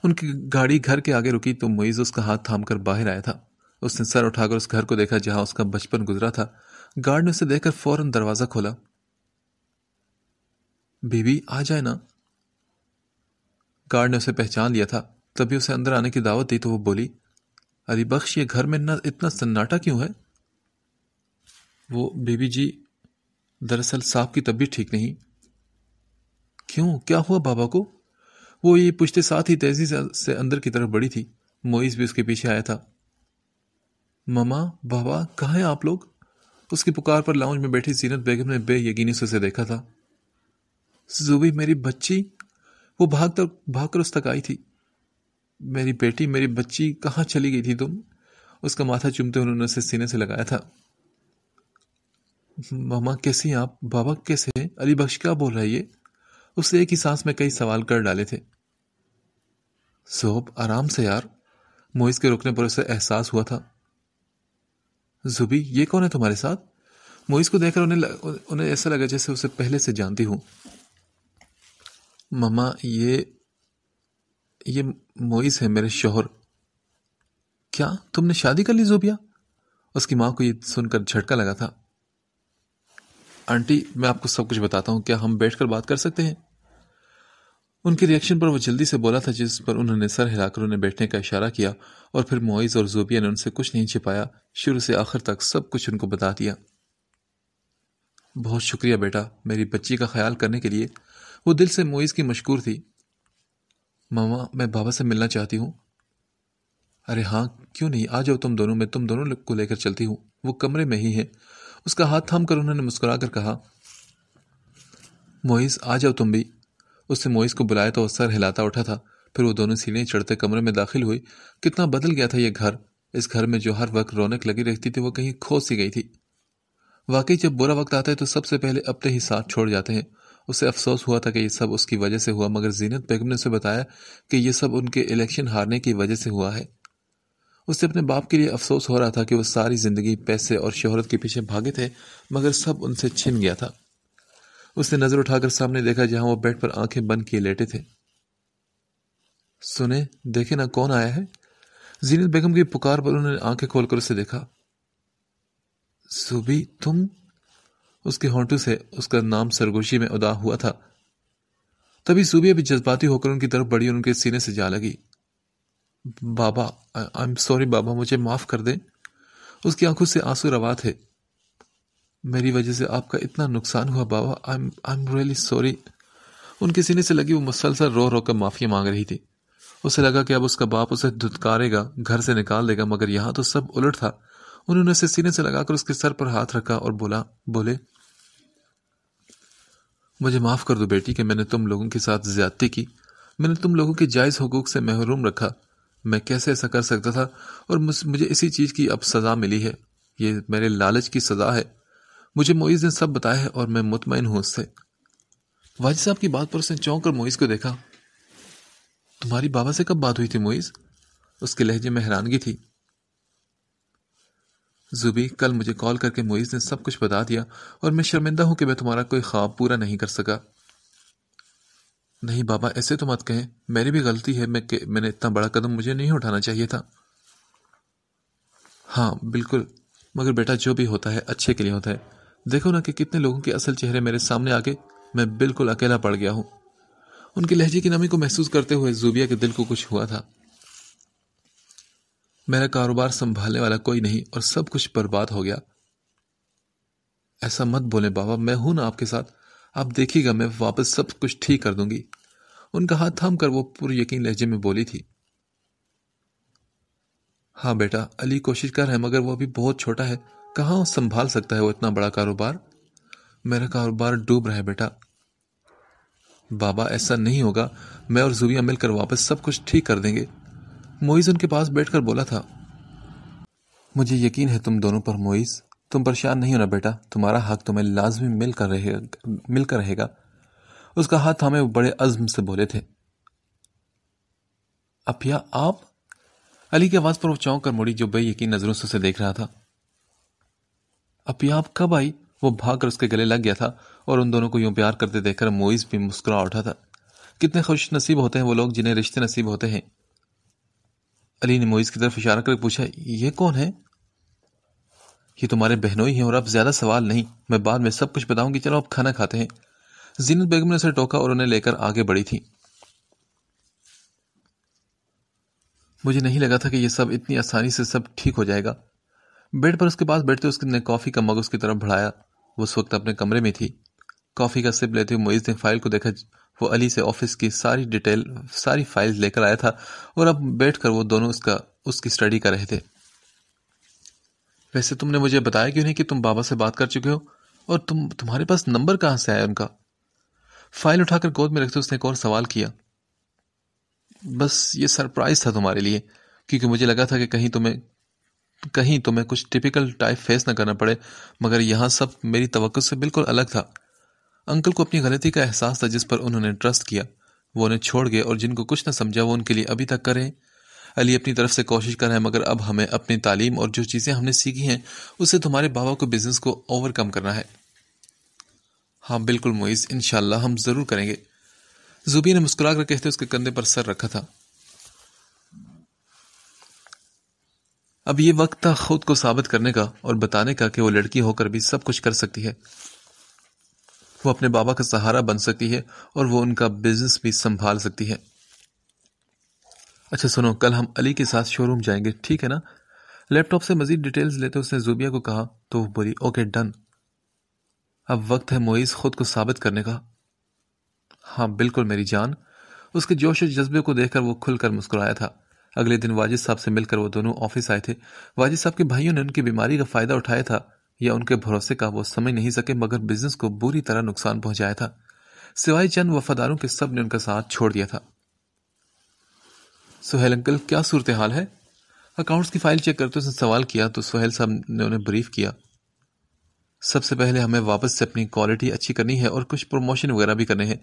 उनकी गाड़ी घर के आगे रुकी तो मुइज उसका हाथ थामकर बाहर आया था उसने सर उठाकर उस घर को देखा जहां उसका बचपन गुजरा था गार्ड ने उसे देखकर फौरन दरवाजा खोला बीबी आ जाए ना गार्ड ने उसे पहचान लिया था तभी उसे अंदर आने की दावत दी तो वो बोली अरे बख्श ये घर में इतना इतना सन्नाटा क्यों है वो बीबी जी दरअसल साहब की तबीयत ठीक नहीं क्यों क्या हुआ बाबा को वो ये पूछते साथ ही तेजी से अंदर की तरफ बड़ी थी मोइस भी उसके पीछे आया था ममा बाबा कहाँ हैं आप लोग उसकी पुकार पर लाउंज में बैठी सीनत बेगम ने बेयकीनी से उसे देखा था जुबी मेरी बच्ची वो भाग कर उस तक आई थी मेरी बेटी मेरी बच्ची कहाँ चली गई थी तुम उसका माथा चुमते उन्होंने उसे सीने से लगाया था मामा कैसे आप बाबा कैसे अली बख्श क्या बोल रहा है ये उसने एक ही सांस में कई सवाल कर डाले थे सोब आराम से यार मोइस के रुकने पर उसे एहसास हुआ था जुबी ये कौन है तुम्हारे साथ मोइस को देखकर उन्हें उन्हें ऐसा लगा जैसे उसे पहले से जानती हूं ममा ये ये मोइस है मेरे शोहर क्या तुमने शादी कर ली जोबिया उसकी माँ को ये सुनकर झटका लगा था आंटी मैं आपको सब कुछ बताता हूँ क्या हम बैठकर बात कर सकते हैं उनके रिएक्शन पर वो जल्दी से बोला था जिस पर उन्होंने सर हिलाकर उन्हें बैठने का इशारा किया और फिर मोइज और जोबिया ने उनसे कुछ नहीं छिपाया शुरू से आखिर तक सब कुछ उनको बता दिया बहुत शुक्रिया बेटा मेरी बच्ची का ख्याल करने के लिए वो दिल से मोइस की मशहूर थी मामा मैं बाबा से मिलना चाहती हूँ अरे हाँ क्यों नहीं आ जाओ तुम दोनों मैं तुम दोनों को लेकर चलती हूँ वो कमरे में ही है उसका हाथ थाम कर उन्होंने मुस्कुरा कर कहा मोइस आ जाओ तुम भी उसने मोइस को बुलाया तो सर हिलाता उठा था फिर वो दोनों सीने चढ़ते कमरे में दाखिल हुई कितना बदल गया था ये घर इस घर में जो हर वक्त रौनक लगी रहती थी वो कहीं खो सी गई थी वाकई जब बुरा वक्त आता है तो सबसे पहले अपने ही साथ छोड़ जाते हैं उसे अफसोस हुआ था कि यह सब उसकी वजह से हुआ मगर जीनत बेगम ने उसे बताया कि यह सब उनके इलेक्शन हारने की वजह से हुआ है उसे अपने बाप के लिए अफसोस हो रहा था कि वो सारी ज़िंदगी पैसे और शोहरत के पीछे भागे थे मगर सब उनसे छिन गया था उसने नज़र उठाकर सामने देखा जहां वो बेड पर आंखें बंद किए लेटे थे सुने देखे ना कौन आया है जीनत बेगम की पुकार पर उन्होंने आंखें खोलकर उसे देखा सुबी तुम उसके होंठों से उसका नाम सरगोशी में उदा हुआ था तभी सूबिया भी जज्बाती होकर उनकी तरफ बढ़ी और उनके सीने से जा लगी बाबा आई एम सॉरी बाबा मुझे माफ कर दें उसकी आंखों से आंसू रवा थे मेरी वजह से आपका इतना नुकसान हुआ बाबा I am I am really sorry उनके सीने से लगी वो मुसलसल रो रो कर माफ़ी मांग रही थी उसे लगा कि अब उसका बाप उसे धुतकारेगा घर से निकाल देगा मगर यहां तो सब उलट था उन्होंने उसे सीने से लगाकर उसके सर पर हाथ रखा और बोला बोले मुझे माफ़ कर दो बेटी कि मैंने तुम लोगों के साथ ज्यादती की मैंने तुम लोगों के जायज़ हकूक़ से महरूम रखा मैं कैसे ऐसा कर सकता था और मुझे इसी चीज़ की अब सज़ा मिली है ये मेरे लालच की सज़ा है मुझे मोइज़ ने सब बताया है और मैं मुतमिन हूँ उससे वाजिद साहब की बात पर उसने चौंक कर मोइज़ को देखा तुम्हारी बाबा से कब बात हुई थी मोइज़ उसके लहजे में हैरानगी थी जुबी कल मुझे कॉल करके मुइज़ ने सब कुछ बता दिया और मैं शर्मिंदा हूं कि मैं तुम्हारा कोई ख्वाब पूरा नहीं कर सका नहीं बाबा ऐसे तो मत कहें मेरी भी गलती है मैं मैंने इतना बड़ा कदम मुझे नहीं उठाना चाहिए था हाँ बिल्कुल मगर बेटा जो भी होता है अच्छे के लिए होता है देखो ना कि कितने लोगों के असल चेहरे मेरे सामने आके मैं बिल्कुल अकेला पड़ गया हूं उनके लहजे की नमी को महसूस करते हुए जुबिया के दिल को कुछ हुआ था मेरा कारोबार संभालने वाला कोई नहीं और सब कुछ बर्बाद हो गया ऐसा मत बोले बाबा मैं हूं ना आपके साथ आप देखिएगा मैं वापस सब कुछ ठीक कर दूंगी उनका हाथ थाम कर वो पूरे यकीन लहजे में बोली थी हाँ बेटा अली कोशिश कर है मगर वो अभी बहुत छोटा है कहाँ संभाल सकता है वो इतना बड़ा कारोबार मेरा कारोबार डूब रहा है बेटा बाबा ऐसा नहीं होगा मैं और जुबिया मिलकर वापस सब कुछ ठीक कर देंगे मोइज़ उनके पास बैठकर बोला था मुझे यकीन है तुम दोनों पर मोइज़ तुम परेशान नहीं होना बेटा तुम्हारा हक तुम्हें लाजमी मिलकर रहेगा मिलकर रहेगा उसका हाथ हमें बड़े अज़म से बोले थे अपिया आप अली की आवाज़ पर वो चौंक कर मुड़ी जो यकीन नज़रों से उसे देख रहा था अपिया आप कब आई वो भाग कर उसके गले लग गया था और उन दोनों को यूं प्यार करते देखकर मोइज भी मुस्कुरा उठा था कितने खुश नसीब होते हैं वो लोग जिन्हें रिश्ते नसीब होते हैं अली ने मोइज़ की तरफ इशारा कर पूछा यह कौन है ये तुम्हारे बहनोई हैं और अब ज़्यादा सवाल नहीं मैं बाद में सब कुछ बताऊंगी चलो अब खाना खाते हैं जीनत बेगम ने उसे टोका और उन्हें लेकर आगे बढ़ी थी मुझे नहीं लगा था कि यह सब इतनी आसानी से सब ठीक हो जाएगा बेड पर उसके पास बैठते उसने कॉफ़ी का मग उसकी तरफ बढ़ाया वो उस वक्त अपने कमरे में थी कॉफ़ी का सिप लेते हुए मोइज ने फाइल को देखा वो अली से ऑफिस की सारी डिटेल सारी फाइल्स लेकर आया था और अब बैठकर वो दोनों उसका उसकी स्टडी कर रहे थे वैसे तुमने मुझे बताया क्यों नहीं कि तुम बाबा से बात कर चुके हो और तुम तुम्हारे पास नंबर कहाँ से आया उनका फाइल उठाकर गोद में रखते उसने एक और सवाल किया बस ये सरप्राइज था तुम्हारे लिए क्योंकि मुझे लगा था कि कहीं तुम्हें कहीं तुम्हें कुछ टिपिकल टाइप फेस ना करना पड़े मगर यहां सब मेरी तो से बिल्कुल अलग था अंकल को अपनी गलती का एहसास था जिस पर उन्होंने ट्रस्ट किया वो उन्हें छोड़ गए और जिनको कुछ न समझा वो उनके लिए अभी तक करें अली अपनी तरफ से कोशिश कर रहे हैं मगर अब हमें अपनी तालीम और जो चीज़ें हमने सीखी हैं उससे तुम्हारे बाबा को बिजनेस को ओवरकम करना है हाँ बिल्कुल मोईस इन हम ज़रूर करेंगे जुबी ने मुस्कुरा कर कहते उसके कंधे पर सर रखा था अब ये वक्त था खुद को साबित करने का और बताने का कि वो लड़की होकर भी सब कुछ कर सकती है वो अपने बाबा का सहारा बन सकती है और वो उनका बिजनेस भी संभाल सकती है अच्छा सुनो कल हम अली के साथ शोरूम जाएंगे ठीक है ना लैपटॉप से मजीद डिटेल्स लेते उसने जुबिया को कहा तो वो बोली ओके डन अब वक्त है मोइस खुद को साबित करने का हाँ बिल्कुल मेरी जान उसके जोश और जज्बे को देखकर वो खुलकर मुस्कुराया था अगले दिन वाजिद साहब से मिलकर वो दोनों ऑफिस आए थे वाजिद साहब के भाइयों ने उनकी बीमारी का फ़ायदा उठाया था या उनके भरोसे का वो समझ नहीं सके मगर बिजनेस को बुरी तरह नुकसान पहुंचाया था सिवाय चंद वफादारों के सब ने उनका साथ छोड़ दिया था सुहेल अंकल क्या सूरत हाल है अकाउंट्स की फाइल चेक करते उसने सवाल किया तो सुहेल साहब ने उन्हें ब्रीफ किया सबसे पहले हमें वापस से अपनी क्वालिटी अच्छी करनी है और कुछ प्रमोशन वगैरह भी करने हैं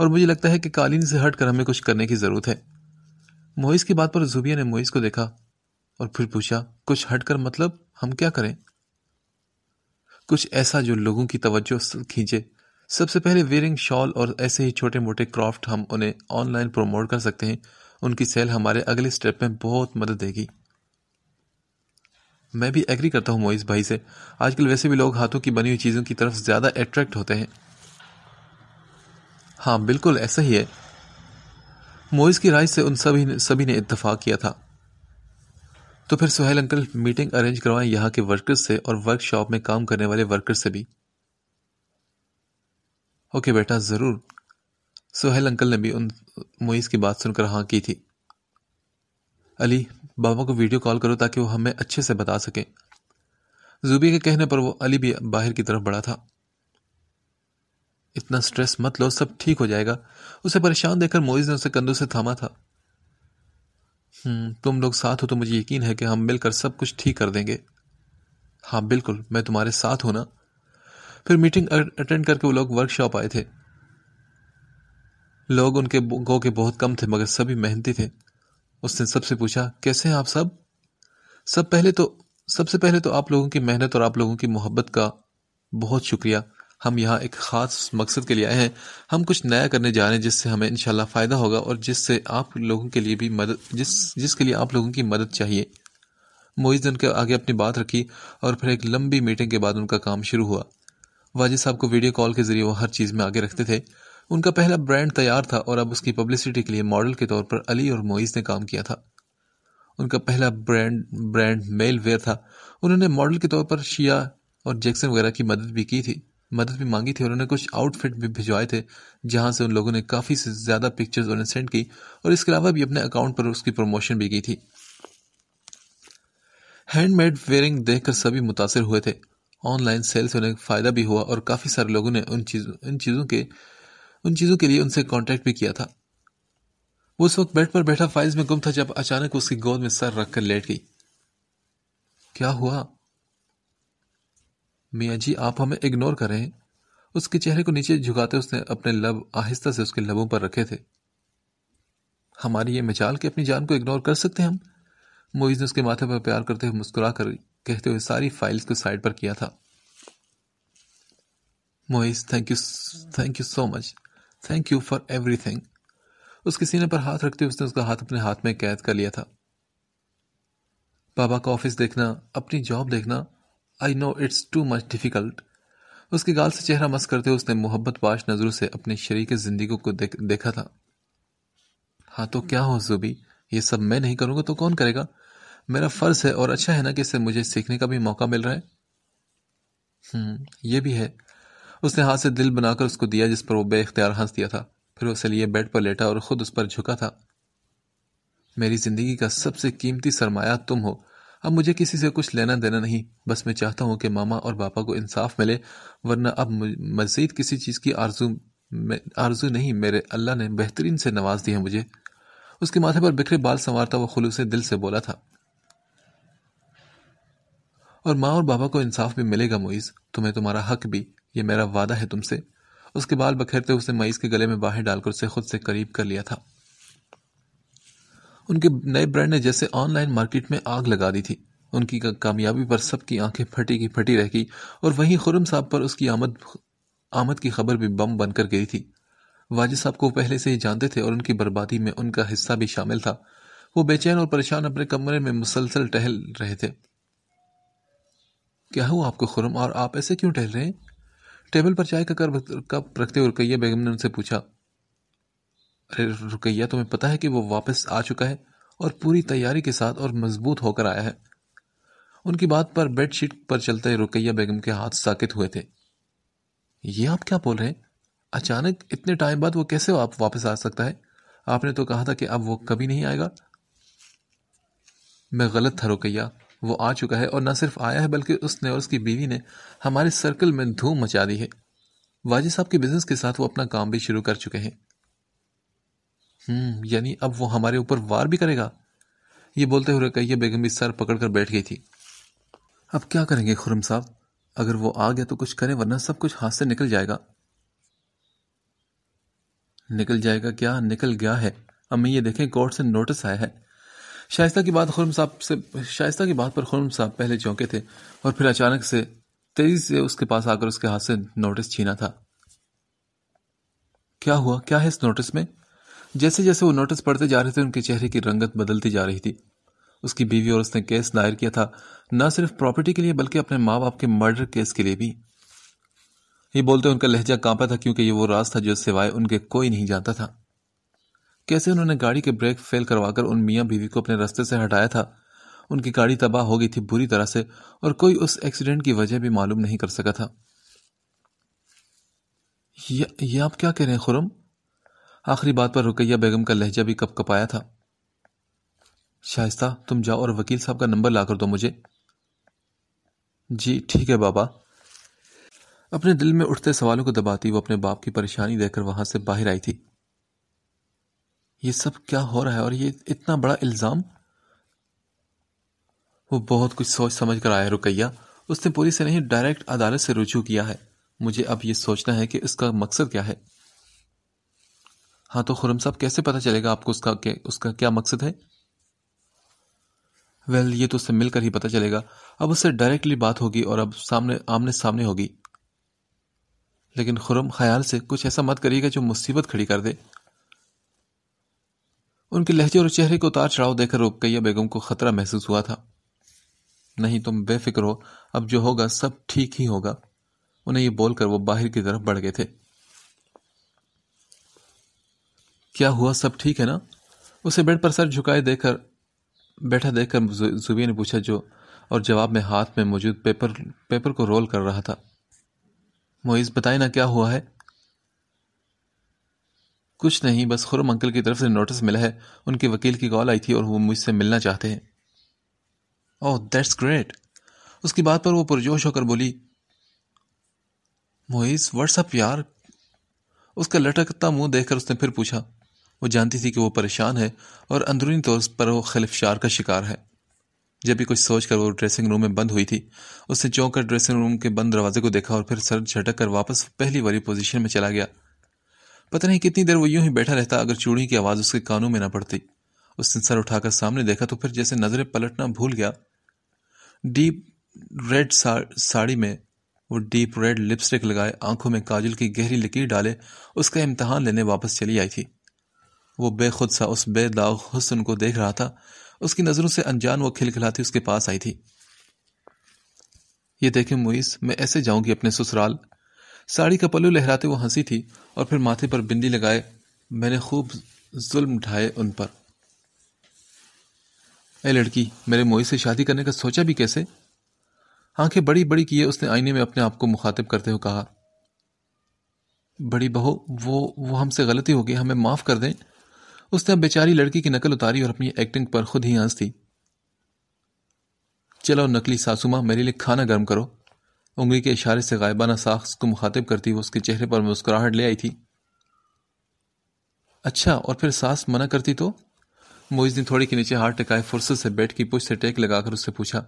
और मुझे लगता है कि कालीन से हट हमें कुछ करने की ज़रूरत है मोइस की बात पर जुबिया ने मोइस को देखा और फिर पूछा कुछ हटकर मतलब हम क्या करें कुछ ऐसा जो लोगों की तवज्जो खींचे सबसे पहले वेयरिंग शॉल और ऐसे ही छोटे मोटे क्राफ्ट हम उन्हें ऑनलाइन प्रमोट कर सकते हैं उनकी सेल हमारे अगले स्टेप में बहुत मदद देगी मैं भी एग्री करता हूँ मोइस भाई से आजकल वैसे भी लोग हाथों की बनी हुई चीज़ों की तरफ ज़्यादा अट्रैक्ट होते हैं हाँ बिल्कुल ऐसा ही है मोइस की राय से उन सभी सभी ने इत्तेफाक किया था तो फिर सुहेल अंकल मीटिंग अरेंज करवाएं यहाँ के वर्कर्स से और वर्कशॉप में काम करने वाले वर्कर्स से भी ओके बेटा ज़रूर सुहेल अंकल ने भी उन मुईस की बात सुनकर हाँ की थी अली बाबा को वीडियो कॉल करो ताकि वो हमें अच्छे से बता सके जूबी के कहने पर वो अली भी बाहर की तरफ बढ़ा था इतना स्ट्रेस मत लो सब ठीक हो जाएगा उसे परेशान देखकर मोइज ने उसे कंधों से थामा था हम्म, तुम लोग साथ हो तो मुझे यकीन है कि हम मिलकर सब कुछ ठीक कर देंगे हाँ बिल्कुल मैं तुम्हारे साथ हूं ना फिर मीटिंग अटेंड करके वो लोग वर्कशॉप आए थे लोग उनके गो के बहुत कम थे मगर सभी मेहनती थे उसने सबसे पूछा कैसे हैं आप सब सब पहले तो सबसे पहले तो आप लोगों की मेहनत और आप लोगों की मोहब्बत का बहुत शुक्रिया हम यहाँ एक ख़ास मकसद के लिए आए हैं हम कुछ नया करने जा रहे हैं जिससे हमें इनशाला फ़ायदा होगा और जिससे आप लोगों के लिए भी मदद जिस जिसके लिए आप लोगों की मदद चाहिए मोइज ने उनके आगे अपनी बात रखी और फिर एक लंबी मीटिंग के बाद उनका काम शुरू हुआ वाजिद साहब को वीडियो कॉल के जरिए वो हर चीज़ में आगे रखते थे उनका पहला ब्रांड तैयार था और अब उसकी पब्लिसिटी के लिए मॉडल के तौर पर अली और मोइज ने काम किया था उनका पहला ब्रांड ब्रांड मेल वेयर था उन्होंने मॉडल के तौर पर शिया और जैक्सन वगैरह की मदद भी की थी मदद भी मांगी थी और उन्हें कुछ आउटफिट भी भिजवाए थे जहां से उन लोगों ने काफ़ी से ज़्यादा पिक्चर्स उन्हें सेंड की और इसके अलावा भी अपने अकाउंट पर उसकी प्रमोशन भी की थी हैंडमेड वेयरिंग देखकर सभी मुतासर हुए थे ऑनलाइन सेल से उन्हें फ़ायदा भी हुआ और काफ़ी सारे लोगों ने उन चीज़ों इन चीज़ों के उन चीज़ों के लिए उनसे कॉन्टैक्ट भी किया था वो उस वक्त बेड पर बैठा फाइल्स में गुम था जब अचानक उसकी गोद में सर रख कर लेट गई क्या हुआ मियाँ जी आप हमें इग्नोर कर रहे हैं उसके चेहरे को नीचे झुकाते उसने अपने लब आहिस्ता से उसके लबों पर रखे थे हमारी ये मिचाल कि अपनी जान को इग्नोर कर सकते हैं हम मोइज ने उसके माथे पर प्यार करते हुए मुस्कुरा कर कहते हुए सारी फाइल्स को साइड पर किया था Moiz thank you thank you so much thank you for everything उसके सीने पर हाथ रखते हुए उसने उसका हाथ अपने हाथ में कैद कर लिया था बाबा का ऑफिस देखना अपनी जॉब देखना I know it's too much difficult उसके गाल से चेहरा मस करते उसने मोहब्बत पाश नज़रों से अपने शरीक ज़िंदगी को देख, देखा था हाँ तो क्या हो जुबी ये सब मैं नहीं करूँगा तो कौन करेगा मेरा फ़र्ज़ है और अच्छा है ना कि इससे मुझे सीखने का भी मौका मिल रहा है हम्म, ये भी है उसने हाथ से दिल बनाकर उसको दिया जिस पर वो बेख्तियार हंस दिया था फिर उसे लिए बेड पर लेटा और ख़ुद उस पर झुका था मेरी ज़िंदगी का सबसे कीमती सरमाया तुम हो अब मुझे किसी से कुछ लेना देना नहीं बस मैं चाहता हूँ कि मामा और पापा को इंसाफ मिले वरना अब मजीद किसी चीज़ की आरजू आरजू नहीं मेरे अल्लाह ने बेहतरीन से नवाज दी है मुझे उसके माथे पर बिखरे बाल संवारता वह खुलूस दिल से बोला था और माँ और बाबा को इंसाफ भी मिलेगा मोईज़ तुम्हें तुम्हारा हक भी ये मेरा वादा है तुमसे उसके बाल बखेरते उसने मईज़ के गले में बाहर डालकर उसे खुद से करीब कर लिया था उनके नए ब्रांड ने जैसे ऑनलाइन मार्केट में आग लगा दी थी उनकी कामयाबी पर सबकी आंखें फटी की फटी रह गई और वहीं खुरम साहब पर उसकी आमद आमद की खबर भी बम बनकर गई थी वाजिद साहब को पहले से ही जानते थे और उनकी बर्बादी में उनका हिस्सा भी शामिल था वो बेचैन और परेशान अपने कमरे में मुसलसल टहल रहे थे क्या हुआ आपको खुरम और आप ऐसे क्यों टहल रहे हैं टेबल पर चाय का कप रखते हुए कैया बेगम ने उनसे पूछा अरे रुकैया तुम्हें पता है कि वो वापस आ चुका है और पूरी तैयारी के साथ और मजबूत होकर आया है उनकी बात पर बेडशीट पर चलते रुकैया बेगम के हाथ साकित हुए थे ये आप क्या बोल रहे हैं अचानक इतने टाइम बाद वो कैसे आप वापस आ सकता है आपने तो कहा था कि अब वो कभी नहीं आएगा मैं गलत था रुकैया वो आ चुका है और न सिर्फ आया है बल्कि उसने और उसकी बीवी ने हमारे सर्कल में धूम मचा दी है वाजिद साहब के बिजनेस के साथ वो अपना काम भी शुरू कर चुके हैं हम्म, यानी अब वो हमारे ऊपर वार भी करेगा ये बोलते हुए कहिए बेगम भी सर पकड़कर बैठ गई थी अब क्या करेंगे खुरम साहब अगर वो आ गया तो कुछ करें वरना सब कुछ हाथ से निकल जाएगा निकल जाएगा क्या निकल गया है अम्मी ये देखें कोर्ट से नोटिस आया है शाइस्ता की बात खुरम साहब से शायस्ता की बात पर खुरम साहब पहले चौंके थे और फिर अचानक से तेजी से उसके पास आकर उसके हाथ से नोटिस छीना था क्या हुआ क्या है इस नोटिस में जैसे जैसे वो नोटिस पढ़ते जा रहे थे उनके चेहरे की रंगत बदलती जा रही थी उसकी बीवी और उसने केस दायर किया था न सिर्फ प्रॉपर्टी के लिए बल्कि अपने माँ बाप के मर्डर केस के लिए भी ये बोलते उनका लहजा कांपा था क्योंकि ये वो राज था जो सिवाय उनके कोई नहीं जानता था कैसे उन्होंने गाड़ी के ब्रेक फेल करवाकर उन मियाँ बीवी को अपने रास्ते से हटाया था उनकी गाड़ी तबाह हो गई थी बुरी तरह से और कोई उस एक्सीडेंट की वजह भी मालूम नहीं कर सका था ये, ये आप क्या कह रहे हैं खुरम आखिरी बात पर रुकैया बेगम का लहजा भी कप कपाया था शाइस्ता तुम जाओ और वकील साहब का नंबर ला कर दो मुझे जी ठीक है बाबा अपने दिल में उठते सवालों को दबाती वो अपने बाप की परेशानी देकर वहां से बाहर आई थी ये सब क्या हो रहा है और ये इतना बड़ा इल्ज़ाम वो बहुत कुछ सोच समझ कर आया है रुकैया उसने पुलिस से नहीं डायरेक्ट अदालत से रुझू किया है मुझे अब ये सोचना है कि उसका मकसद क्या है हाँ तो खुरम साहब कैसे पता चलेगा आपको उसका उसका क्या मकसद है वेल well, ये तो उससे मिलकर ही पता चलेगा अब उससे डायरेक्टली बात होगी और अब सामने आमने सामने होगी लेकिन खुरम ख्याल से कुछ ऐसा मत करिएगा जो मुसीबत खड़ी कर दे उनके लहजे और चेहरे को उतार चढ़ाव देकर रोकैया बेगम को खतरा महसूस हुआ था नहीं तुम बेफिक्र हो अब जो होगा सब ठीक ही होगा उन्हें ये बोलकर वो बाहर की तरफ बढ़ गए थे क्या हुआ सब ठीक है ना उसे बेड पर सर झुकाए देखकर बैठा देखकर जुबी ने पूछा जो और जवाब में हाथ में मौजूद पेपर पेपर को रोल कर रहा था मोइज़ बताए ना क्या हुआ है कुछ नहीं बस खुरम अंकल की तरफ से नोटिस मिला है उनके वकील की कॉल आई थी और वो मुझसे मिलना चाहते हैं ओह दैट्स ग्रेट उसकी बात पर वो पुरजोश होकर बोली मोइस व्हाट्सअप यार उसका लटकता मुंह देखकर उसने फिर पूछा वो जानती थी कि वो परेशान है और अंदरूनी तौर पर वो खलफशार का शिकार है जब भी कुछ सोच कर वो ड्रेसिंग रूम में बंद हुई थी उसने चौंक कर ड्रेसिंग रूम के बंद दरवाजे को देखा और फिर सर झटक कर वापस पहली वाली पोजीशन में चला गया पता नहीं कितनी देर वो यूं ही बैठा रहता अगर चूड़ी की आवाज़ उसके कानों में ना पड़ती उसने सर उठाकर सामने देखा तो फिर जैसे नजरें पलटना भूल गया डीप रेड साड़ी में वो डीप रेड लिपस्टिक लगाए आंखों में काजल की गहरी लकीर डाले उसका इम्तहान लेने वापस चली आई थी वो बेखुद सा उस बेदाग हुसन को देख रहा था उसकी नज़रों से अनजान वो खिलखिलाती उसके पास आई थी ये देखे मुइस मैं ऐसे जाऊंगी अपने ससुराल साड़ी का पलू लहराते वो हंसी थी और फिर माथे पर बिंदी लगाए मैंने खूब जुल्म ढाए उन पर ए लड़की मेरे मोई से शादी करने का सोचा भी कैसे आंखें बड़ी बड़ी किए उसने आईने में अपने आप को मुखातिब करते हुए कहा बड़ी बहो वो वो हमसे गलती होगी हमें माफ़ कर दें उसने अब बेचारी लड़की की नकल उतारी और अपनी एक्टिंग पर खुद ही हंस दी चलो नकली सासुमा मेरे लिए खाना गर्म करो उंगली के इशारे से गायबाना साख्स को मुखातिब करती वो उसके चेहरे पर मुस्कुराहट ले आई थी अच्छा और फिर सास मना करती तो मोइज ने थोड़ी के नीचे हाथ टिकाए फुर्सत से बैठ की पुछ से टेक लगाकर उससे पूछा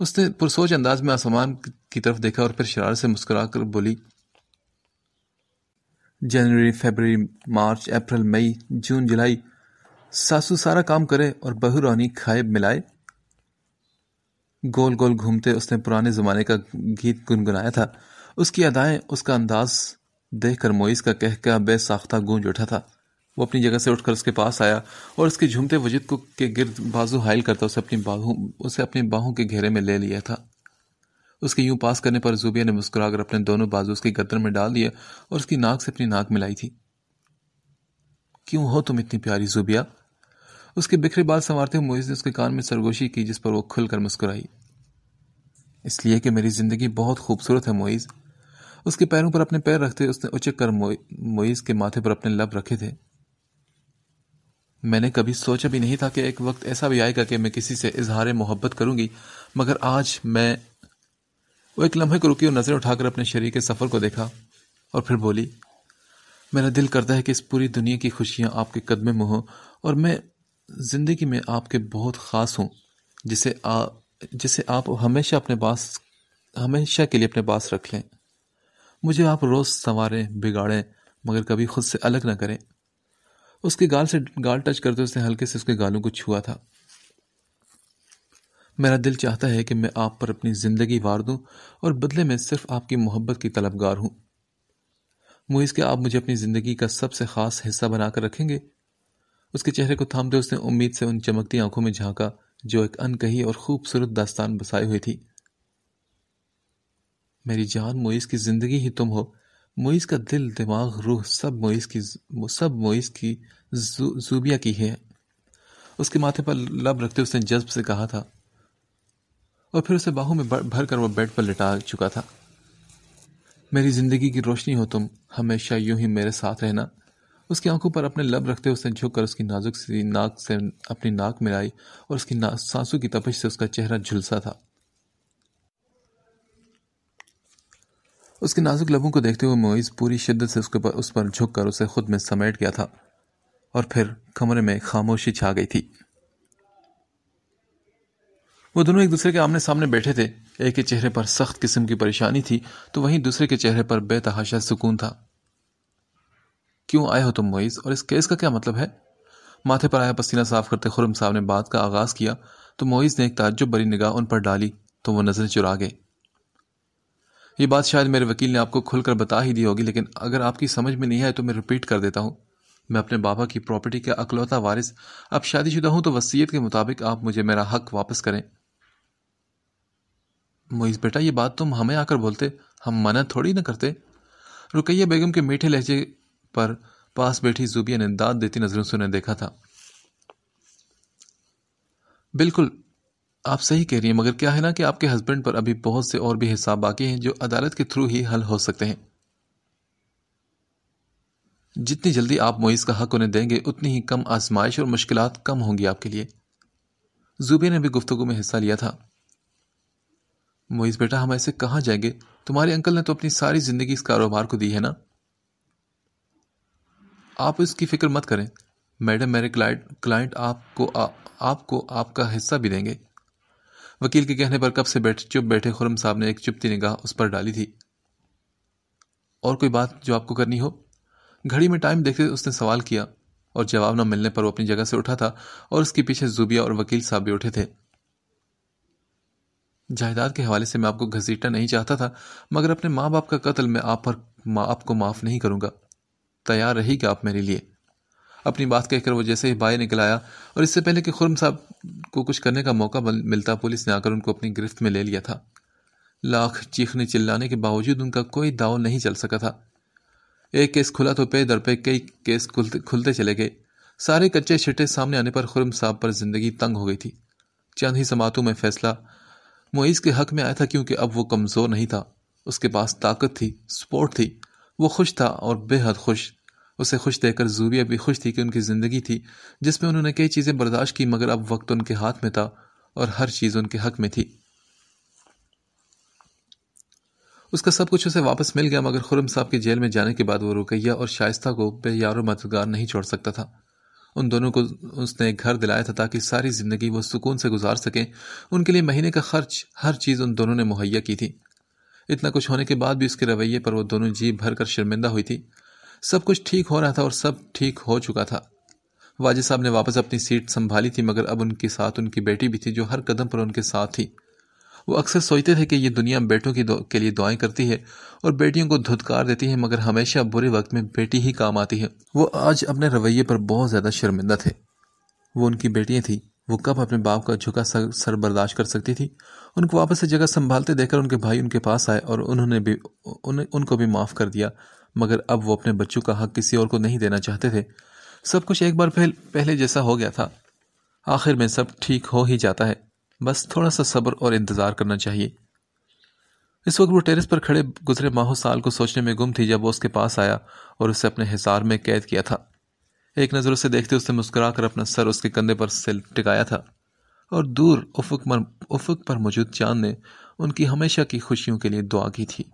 उसने पुरसोच अंदाज में आसमान की तरफ देखा और फिर शरार से मुस्कुराकर बोली जनवरी फरवरी मार्च अप्रैल मई जून जुलाई सासू सारा काम करे और बहू रानी खाए मिलाए गोल गोल घूमते उसने पुराने ज़माने का गीत गुनगुनाया था उसकी अदाएं उसका अंदाज देख कर मोइस का कहका बेसाख्ता गूंज उठा था वो अपनी जगह से उठकर उसके पास आया और उसके झूमते वजूद को के गिरद बाजू हायल करता उसे अपनी बाहू उसे अपनी बाहों के घेरे में ले लिया था उसके यूं पास करने पर जुबिया ने मुस्कुराकर अपने दोनों बाजू उसकी गर्दन में डाल दिए और उसकी नाक से अपनी नाक मिलाई थी क्यों हो तुम इतनी प्यारी जुबिया उसके बिखरे बाल संवारते हुए मोहित ने उसके कान में सरगोशी की जिस पर वो खुलकर मुस्कुराई इसलिए कि मेरी जिंदगी बहुत खूबसूरत है मोइज़ उसके पैरों पर अपने पैर रखते उसने उचक कर मोइज़ के माथे पर अपने लब रखे थे मैंने कभी सोचा भी नहीं था कि एक वक्त ऐसा भी आएगा कि मैं किसी से इजहार मोहब्बत करूंगी मगर आज मैं वो एक लम्हे को रुकी और नज़र उठाकर अपने शरीर के सफ़र को देखा और फिर बोली मेरा दिल करता है कि इस पूरी दुनिया की खुशियाँ आपके कदमे में हों और मैं ज़िंदगी में आपके बहुत ख़ास हूँ जिसे आ जिसे आप हमेशा अपने पास हमेशा के लिए अपने पास रख लें मुझे आप रोज़ संवारें बिगाड़ें मगर कभी खुद से अलग ना करें उसके गाल से गाल टच करते उसने हल्के से उसके गालों को छुआ था मेरा दिल चाहता है कि मैं आप पर अपनी ज़िंदगी वार दूँ और बदले में सिर्फ आपकी मोहब्बत की तलबगार हूँ मुइज़ के आप मुझे अपनी ज़िंदगी का सबसे ख़ास हिस्सा बनाकर रखेंगे उसके चेहरे को थामते उसने उम्मीद से उन चमकती आंखों में झांका जो एक अनकही और खूबसूरत दास्तान बसाए हुई थी मेरी जान मोइस की ज़िंदगी ही तुम हो मोइस का दिल दिमाग रूह सब मोइस की सब मोइस की जूबिया की है उसके माथे पर लब रखते उसने जज्ब से कहा था और फिर उसे बाहू में भर कर वह बेड पर लिटा चुका था मेरी जिंदगी की रोशनी हो तुम हमेशा यूं ही मेरे साथ रहना उसकी आंखों पर अपने लब रखते उसने झुक कर उसकी नाजुक सी नाक से अपनी नाक मिलाई और उसकी सांसों की तपश से उसका चेहरा झुलसा था उसके नाजुक लबों को देखते हुए मोइज पूरी शिद्दत से उसके पर उस पर झुक कर उसे खुद में समेट गया था और फिर कमरे में खामोशी छा गई थी वो दोनों एक दूसरे के आमने सामने बैठे थे एक के चेहरे पर सख्त किस्म की परेशानी थी तो वहीं दूसरे के चेहरे पर बेतहाशा सुकून था क्यों आए हो तुम मोईस और इस केस का क्या मतलब है माथे पर आया पसीना साफ करते खुरम साहब ने बात का आगाज़ किया तो मोईस ने एक ताज्जुब भरी निगाह उन पर डाली तो वह नज़रें चुरा गए ये बात शायद मेरे वकील ने आपको खुलकर बता ही दी होगी लेकिन अगर आपकी समझ में नहीं आए तो मैं रिपीट कर देता हूँ मैं अपने बाबा की प्रॉपर्टी का अकलौता वारिस अब शादीशुदा हूं तो वसीयत के मुताबिक आप मुझे मेरा हक वापस करें मोइस बेटा ये बात तुम हमें आकर बोलते हम मना थोड़ी ना करते रुकैया बेगम के मीठे लहजे पर पास बैठी जुबिया ने दाद देती नजरों से उन्हें देखा था बिल्कुल आप सही कह रही हैं मगर क्या है ना कि आपके हस्बैंड पर अभी बहुत से और भी हिसाब बाकी हैं जो अदालत के थ्रू ही हल हो सकते हैं जितनी जल्दी आप मोइस का हक उन्हें देंगे उतनी ही कम आजमाइश और मुश्किल कम होंगी आपके लिए जुबिया ने भी गुफ्तगु में हिस्सा लिया था मोइस बेटा हम ऐसे कहाँ जाएंगे तुम्हारे अंकल ने तो अपनी सारी जिंदगी इस कारोबार को दी है ना आप इसकी फिक्र मत करें मैडम मेरे क्लाइंट क्लाइंट आपको आ, आपको आपका हिस्सा भी देंगे वकील के कहने पर कब से बैठे चुप बैठे खुरम साहब ने एक चुपती निगाह उस पर डाली थी और कोई बात जो आपको करनी हो घड़ी में टाइम देखते उसने सवाल किया और जवाब न मिलने पर वो अपनी जगह से उठा था और उसके पीछे जुबिया और वकील साहब भी उठे थे जायदाद के हवाले से मैं आपको घसीटना नहीं चाहता था मगर अपने माँ बाप का कत्ल मैं आप पर माँ आपको माफ़ नहीं करूँगा तैयार रहेगा आप मेरे लिए अपनी बात कहकर वो जैसे ही बाहर निकल आया और इससे पहले कि खुरम साहब को कुछ करने का मौका मिलता पुलिस ने आकर उनको अपनी गिरफ्त में ले लिया था लाख चीखने चिल्लाने के बावजूद उनका कोई दाव नहीं चल सका था एक केस खुला तो पे दर पे कई केस खुलते खुलते चले गए सारे कच्चे छिट्टे सामने आने पर खुरम साहब पर जिंदगी तंग हो गई थी चंद ही समातों में फैसला मोईज़ के हक में आया था क्योंकि अब वो कमज़ोर नहीं था उसके पास ताकत थी सपोर्ट थी वो खुश था और बेहद खुश उसे खुश देकर जूरिया भी खुश थी कि उनकी ज़िंदगी थी जिसमें उन्होंने कई चीज़ें बर्दाश्त की मगर अब वक्त उनके हाथ में था और हर चीज़ उनके हक में थी उसका सब कुछ उसे वापस मिल गया मगर खुरम साहब के जेल में जाने के बाद वो रुकैया और शाइस्ता को बेयार मददगार नहीं छोड़ सकता था उन दोनों को उसने एक घर दिलाया था ताकि सारी ज़िंदगी वो सुकून से गुजार सकें उनके लिए महीने का खर्च हर चीज़ उन दोनों ने मुहैया की थी इतना कुछ होने के बाद भी उसके रवैये पर वो दोनों जी भर कर शर्मिंदा हुई थी सब कुछ ठीक हो रहा था और सब ठीक हो चुका था वाजिद साहब ने वापस अपनी सीट संभाली थी मगर अब उनके साथ उनकी बेटी भी थी जो हर कदम पर उनके साथ थी वो अक्सर सोचते थे कि ये दुनिया बेटों की के लिए दुआएं करती है और बेटियों को धुतकार देती है मगर हमेशा बुरे वक्त में बेटी ही काम आती है वो आज अपने रवैये पर बहुत ज़्यादा शर्मिंदा थे वो उनकी बेटियाँ थीं वो कब अपने बाप का झुका सर, सर बर्दाश्त कर सकती थी उनको वापस से जगह संभालते देखकर उनके भाई उनके पास आए और उन्होंने भी उन, उनको भी माफ़ कर दिया मगर अब वो अपने बच्चों का हक किसी और को नहीं देना चाहते थे सब कुछ एक बार पहले जैसा हो गया था आखिर में सब ठीक हो ही जाता है बस थोड़ा सा सब्र और इंतज़ार करना चाहिए इस वक्त वो टेरेस पर खड़े गुजरे माहो साल को सोचने में गुम थी जब वो उसके पास आया और उसे अपने हिसार में कैद किया था एक नज़र उसे देखते उसने मुस्कुरा कर अपना सर उसके कंधे पर से टिकाया था और दूर उफुक मर उफुक पर मौजूद चांद ने उनकी हमेशा की खुशियों के लिए दुआ की थी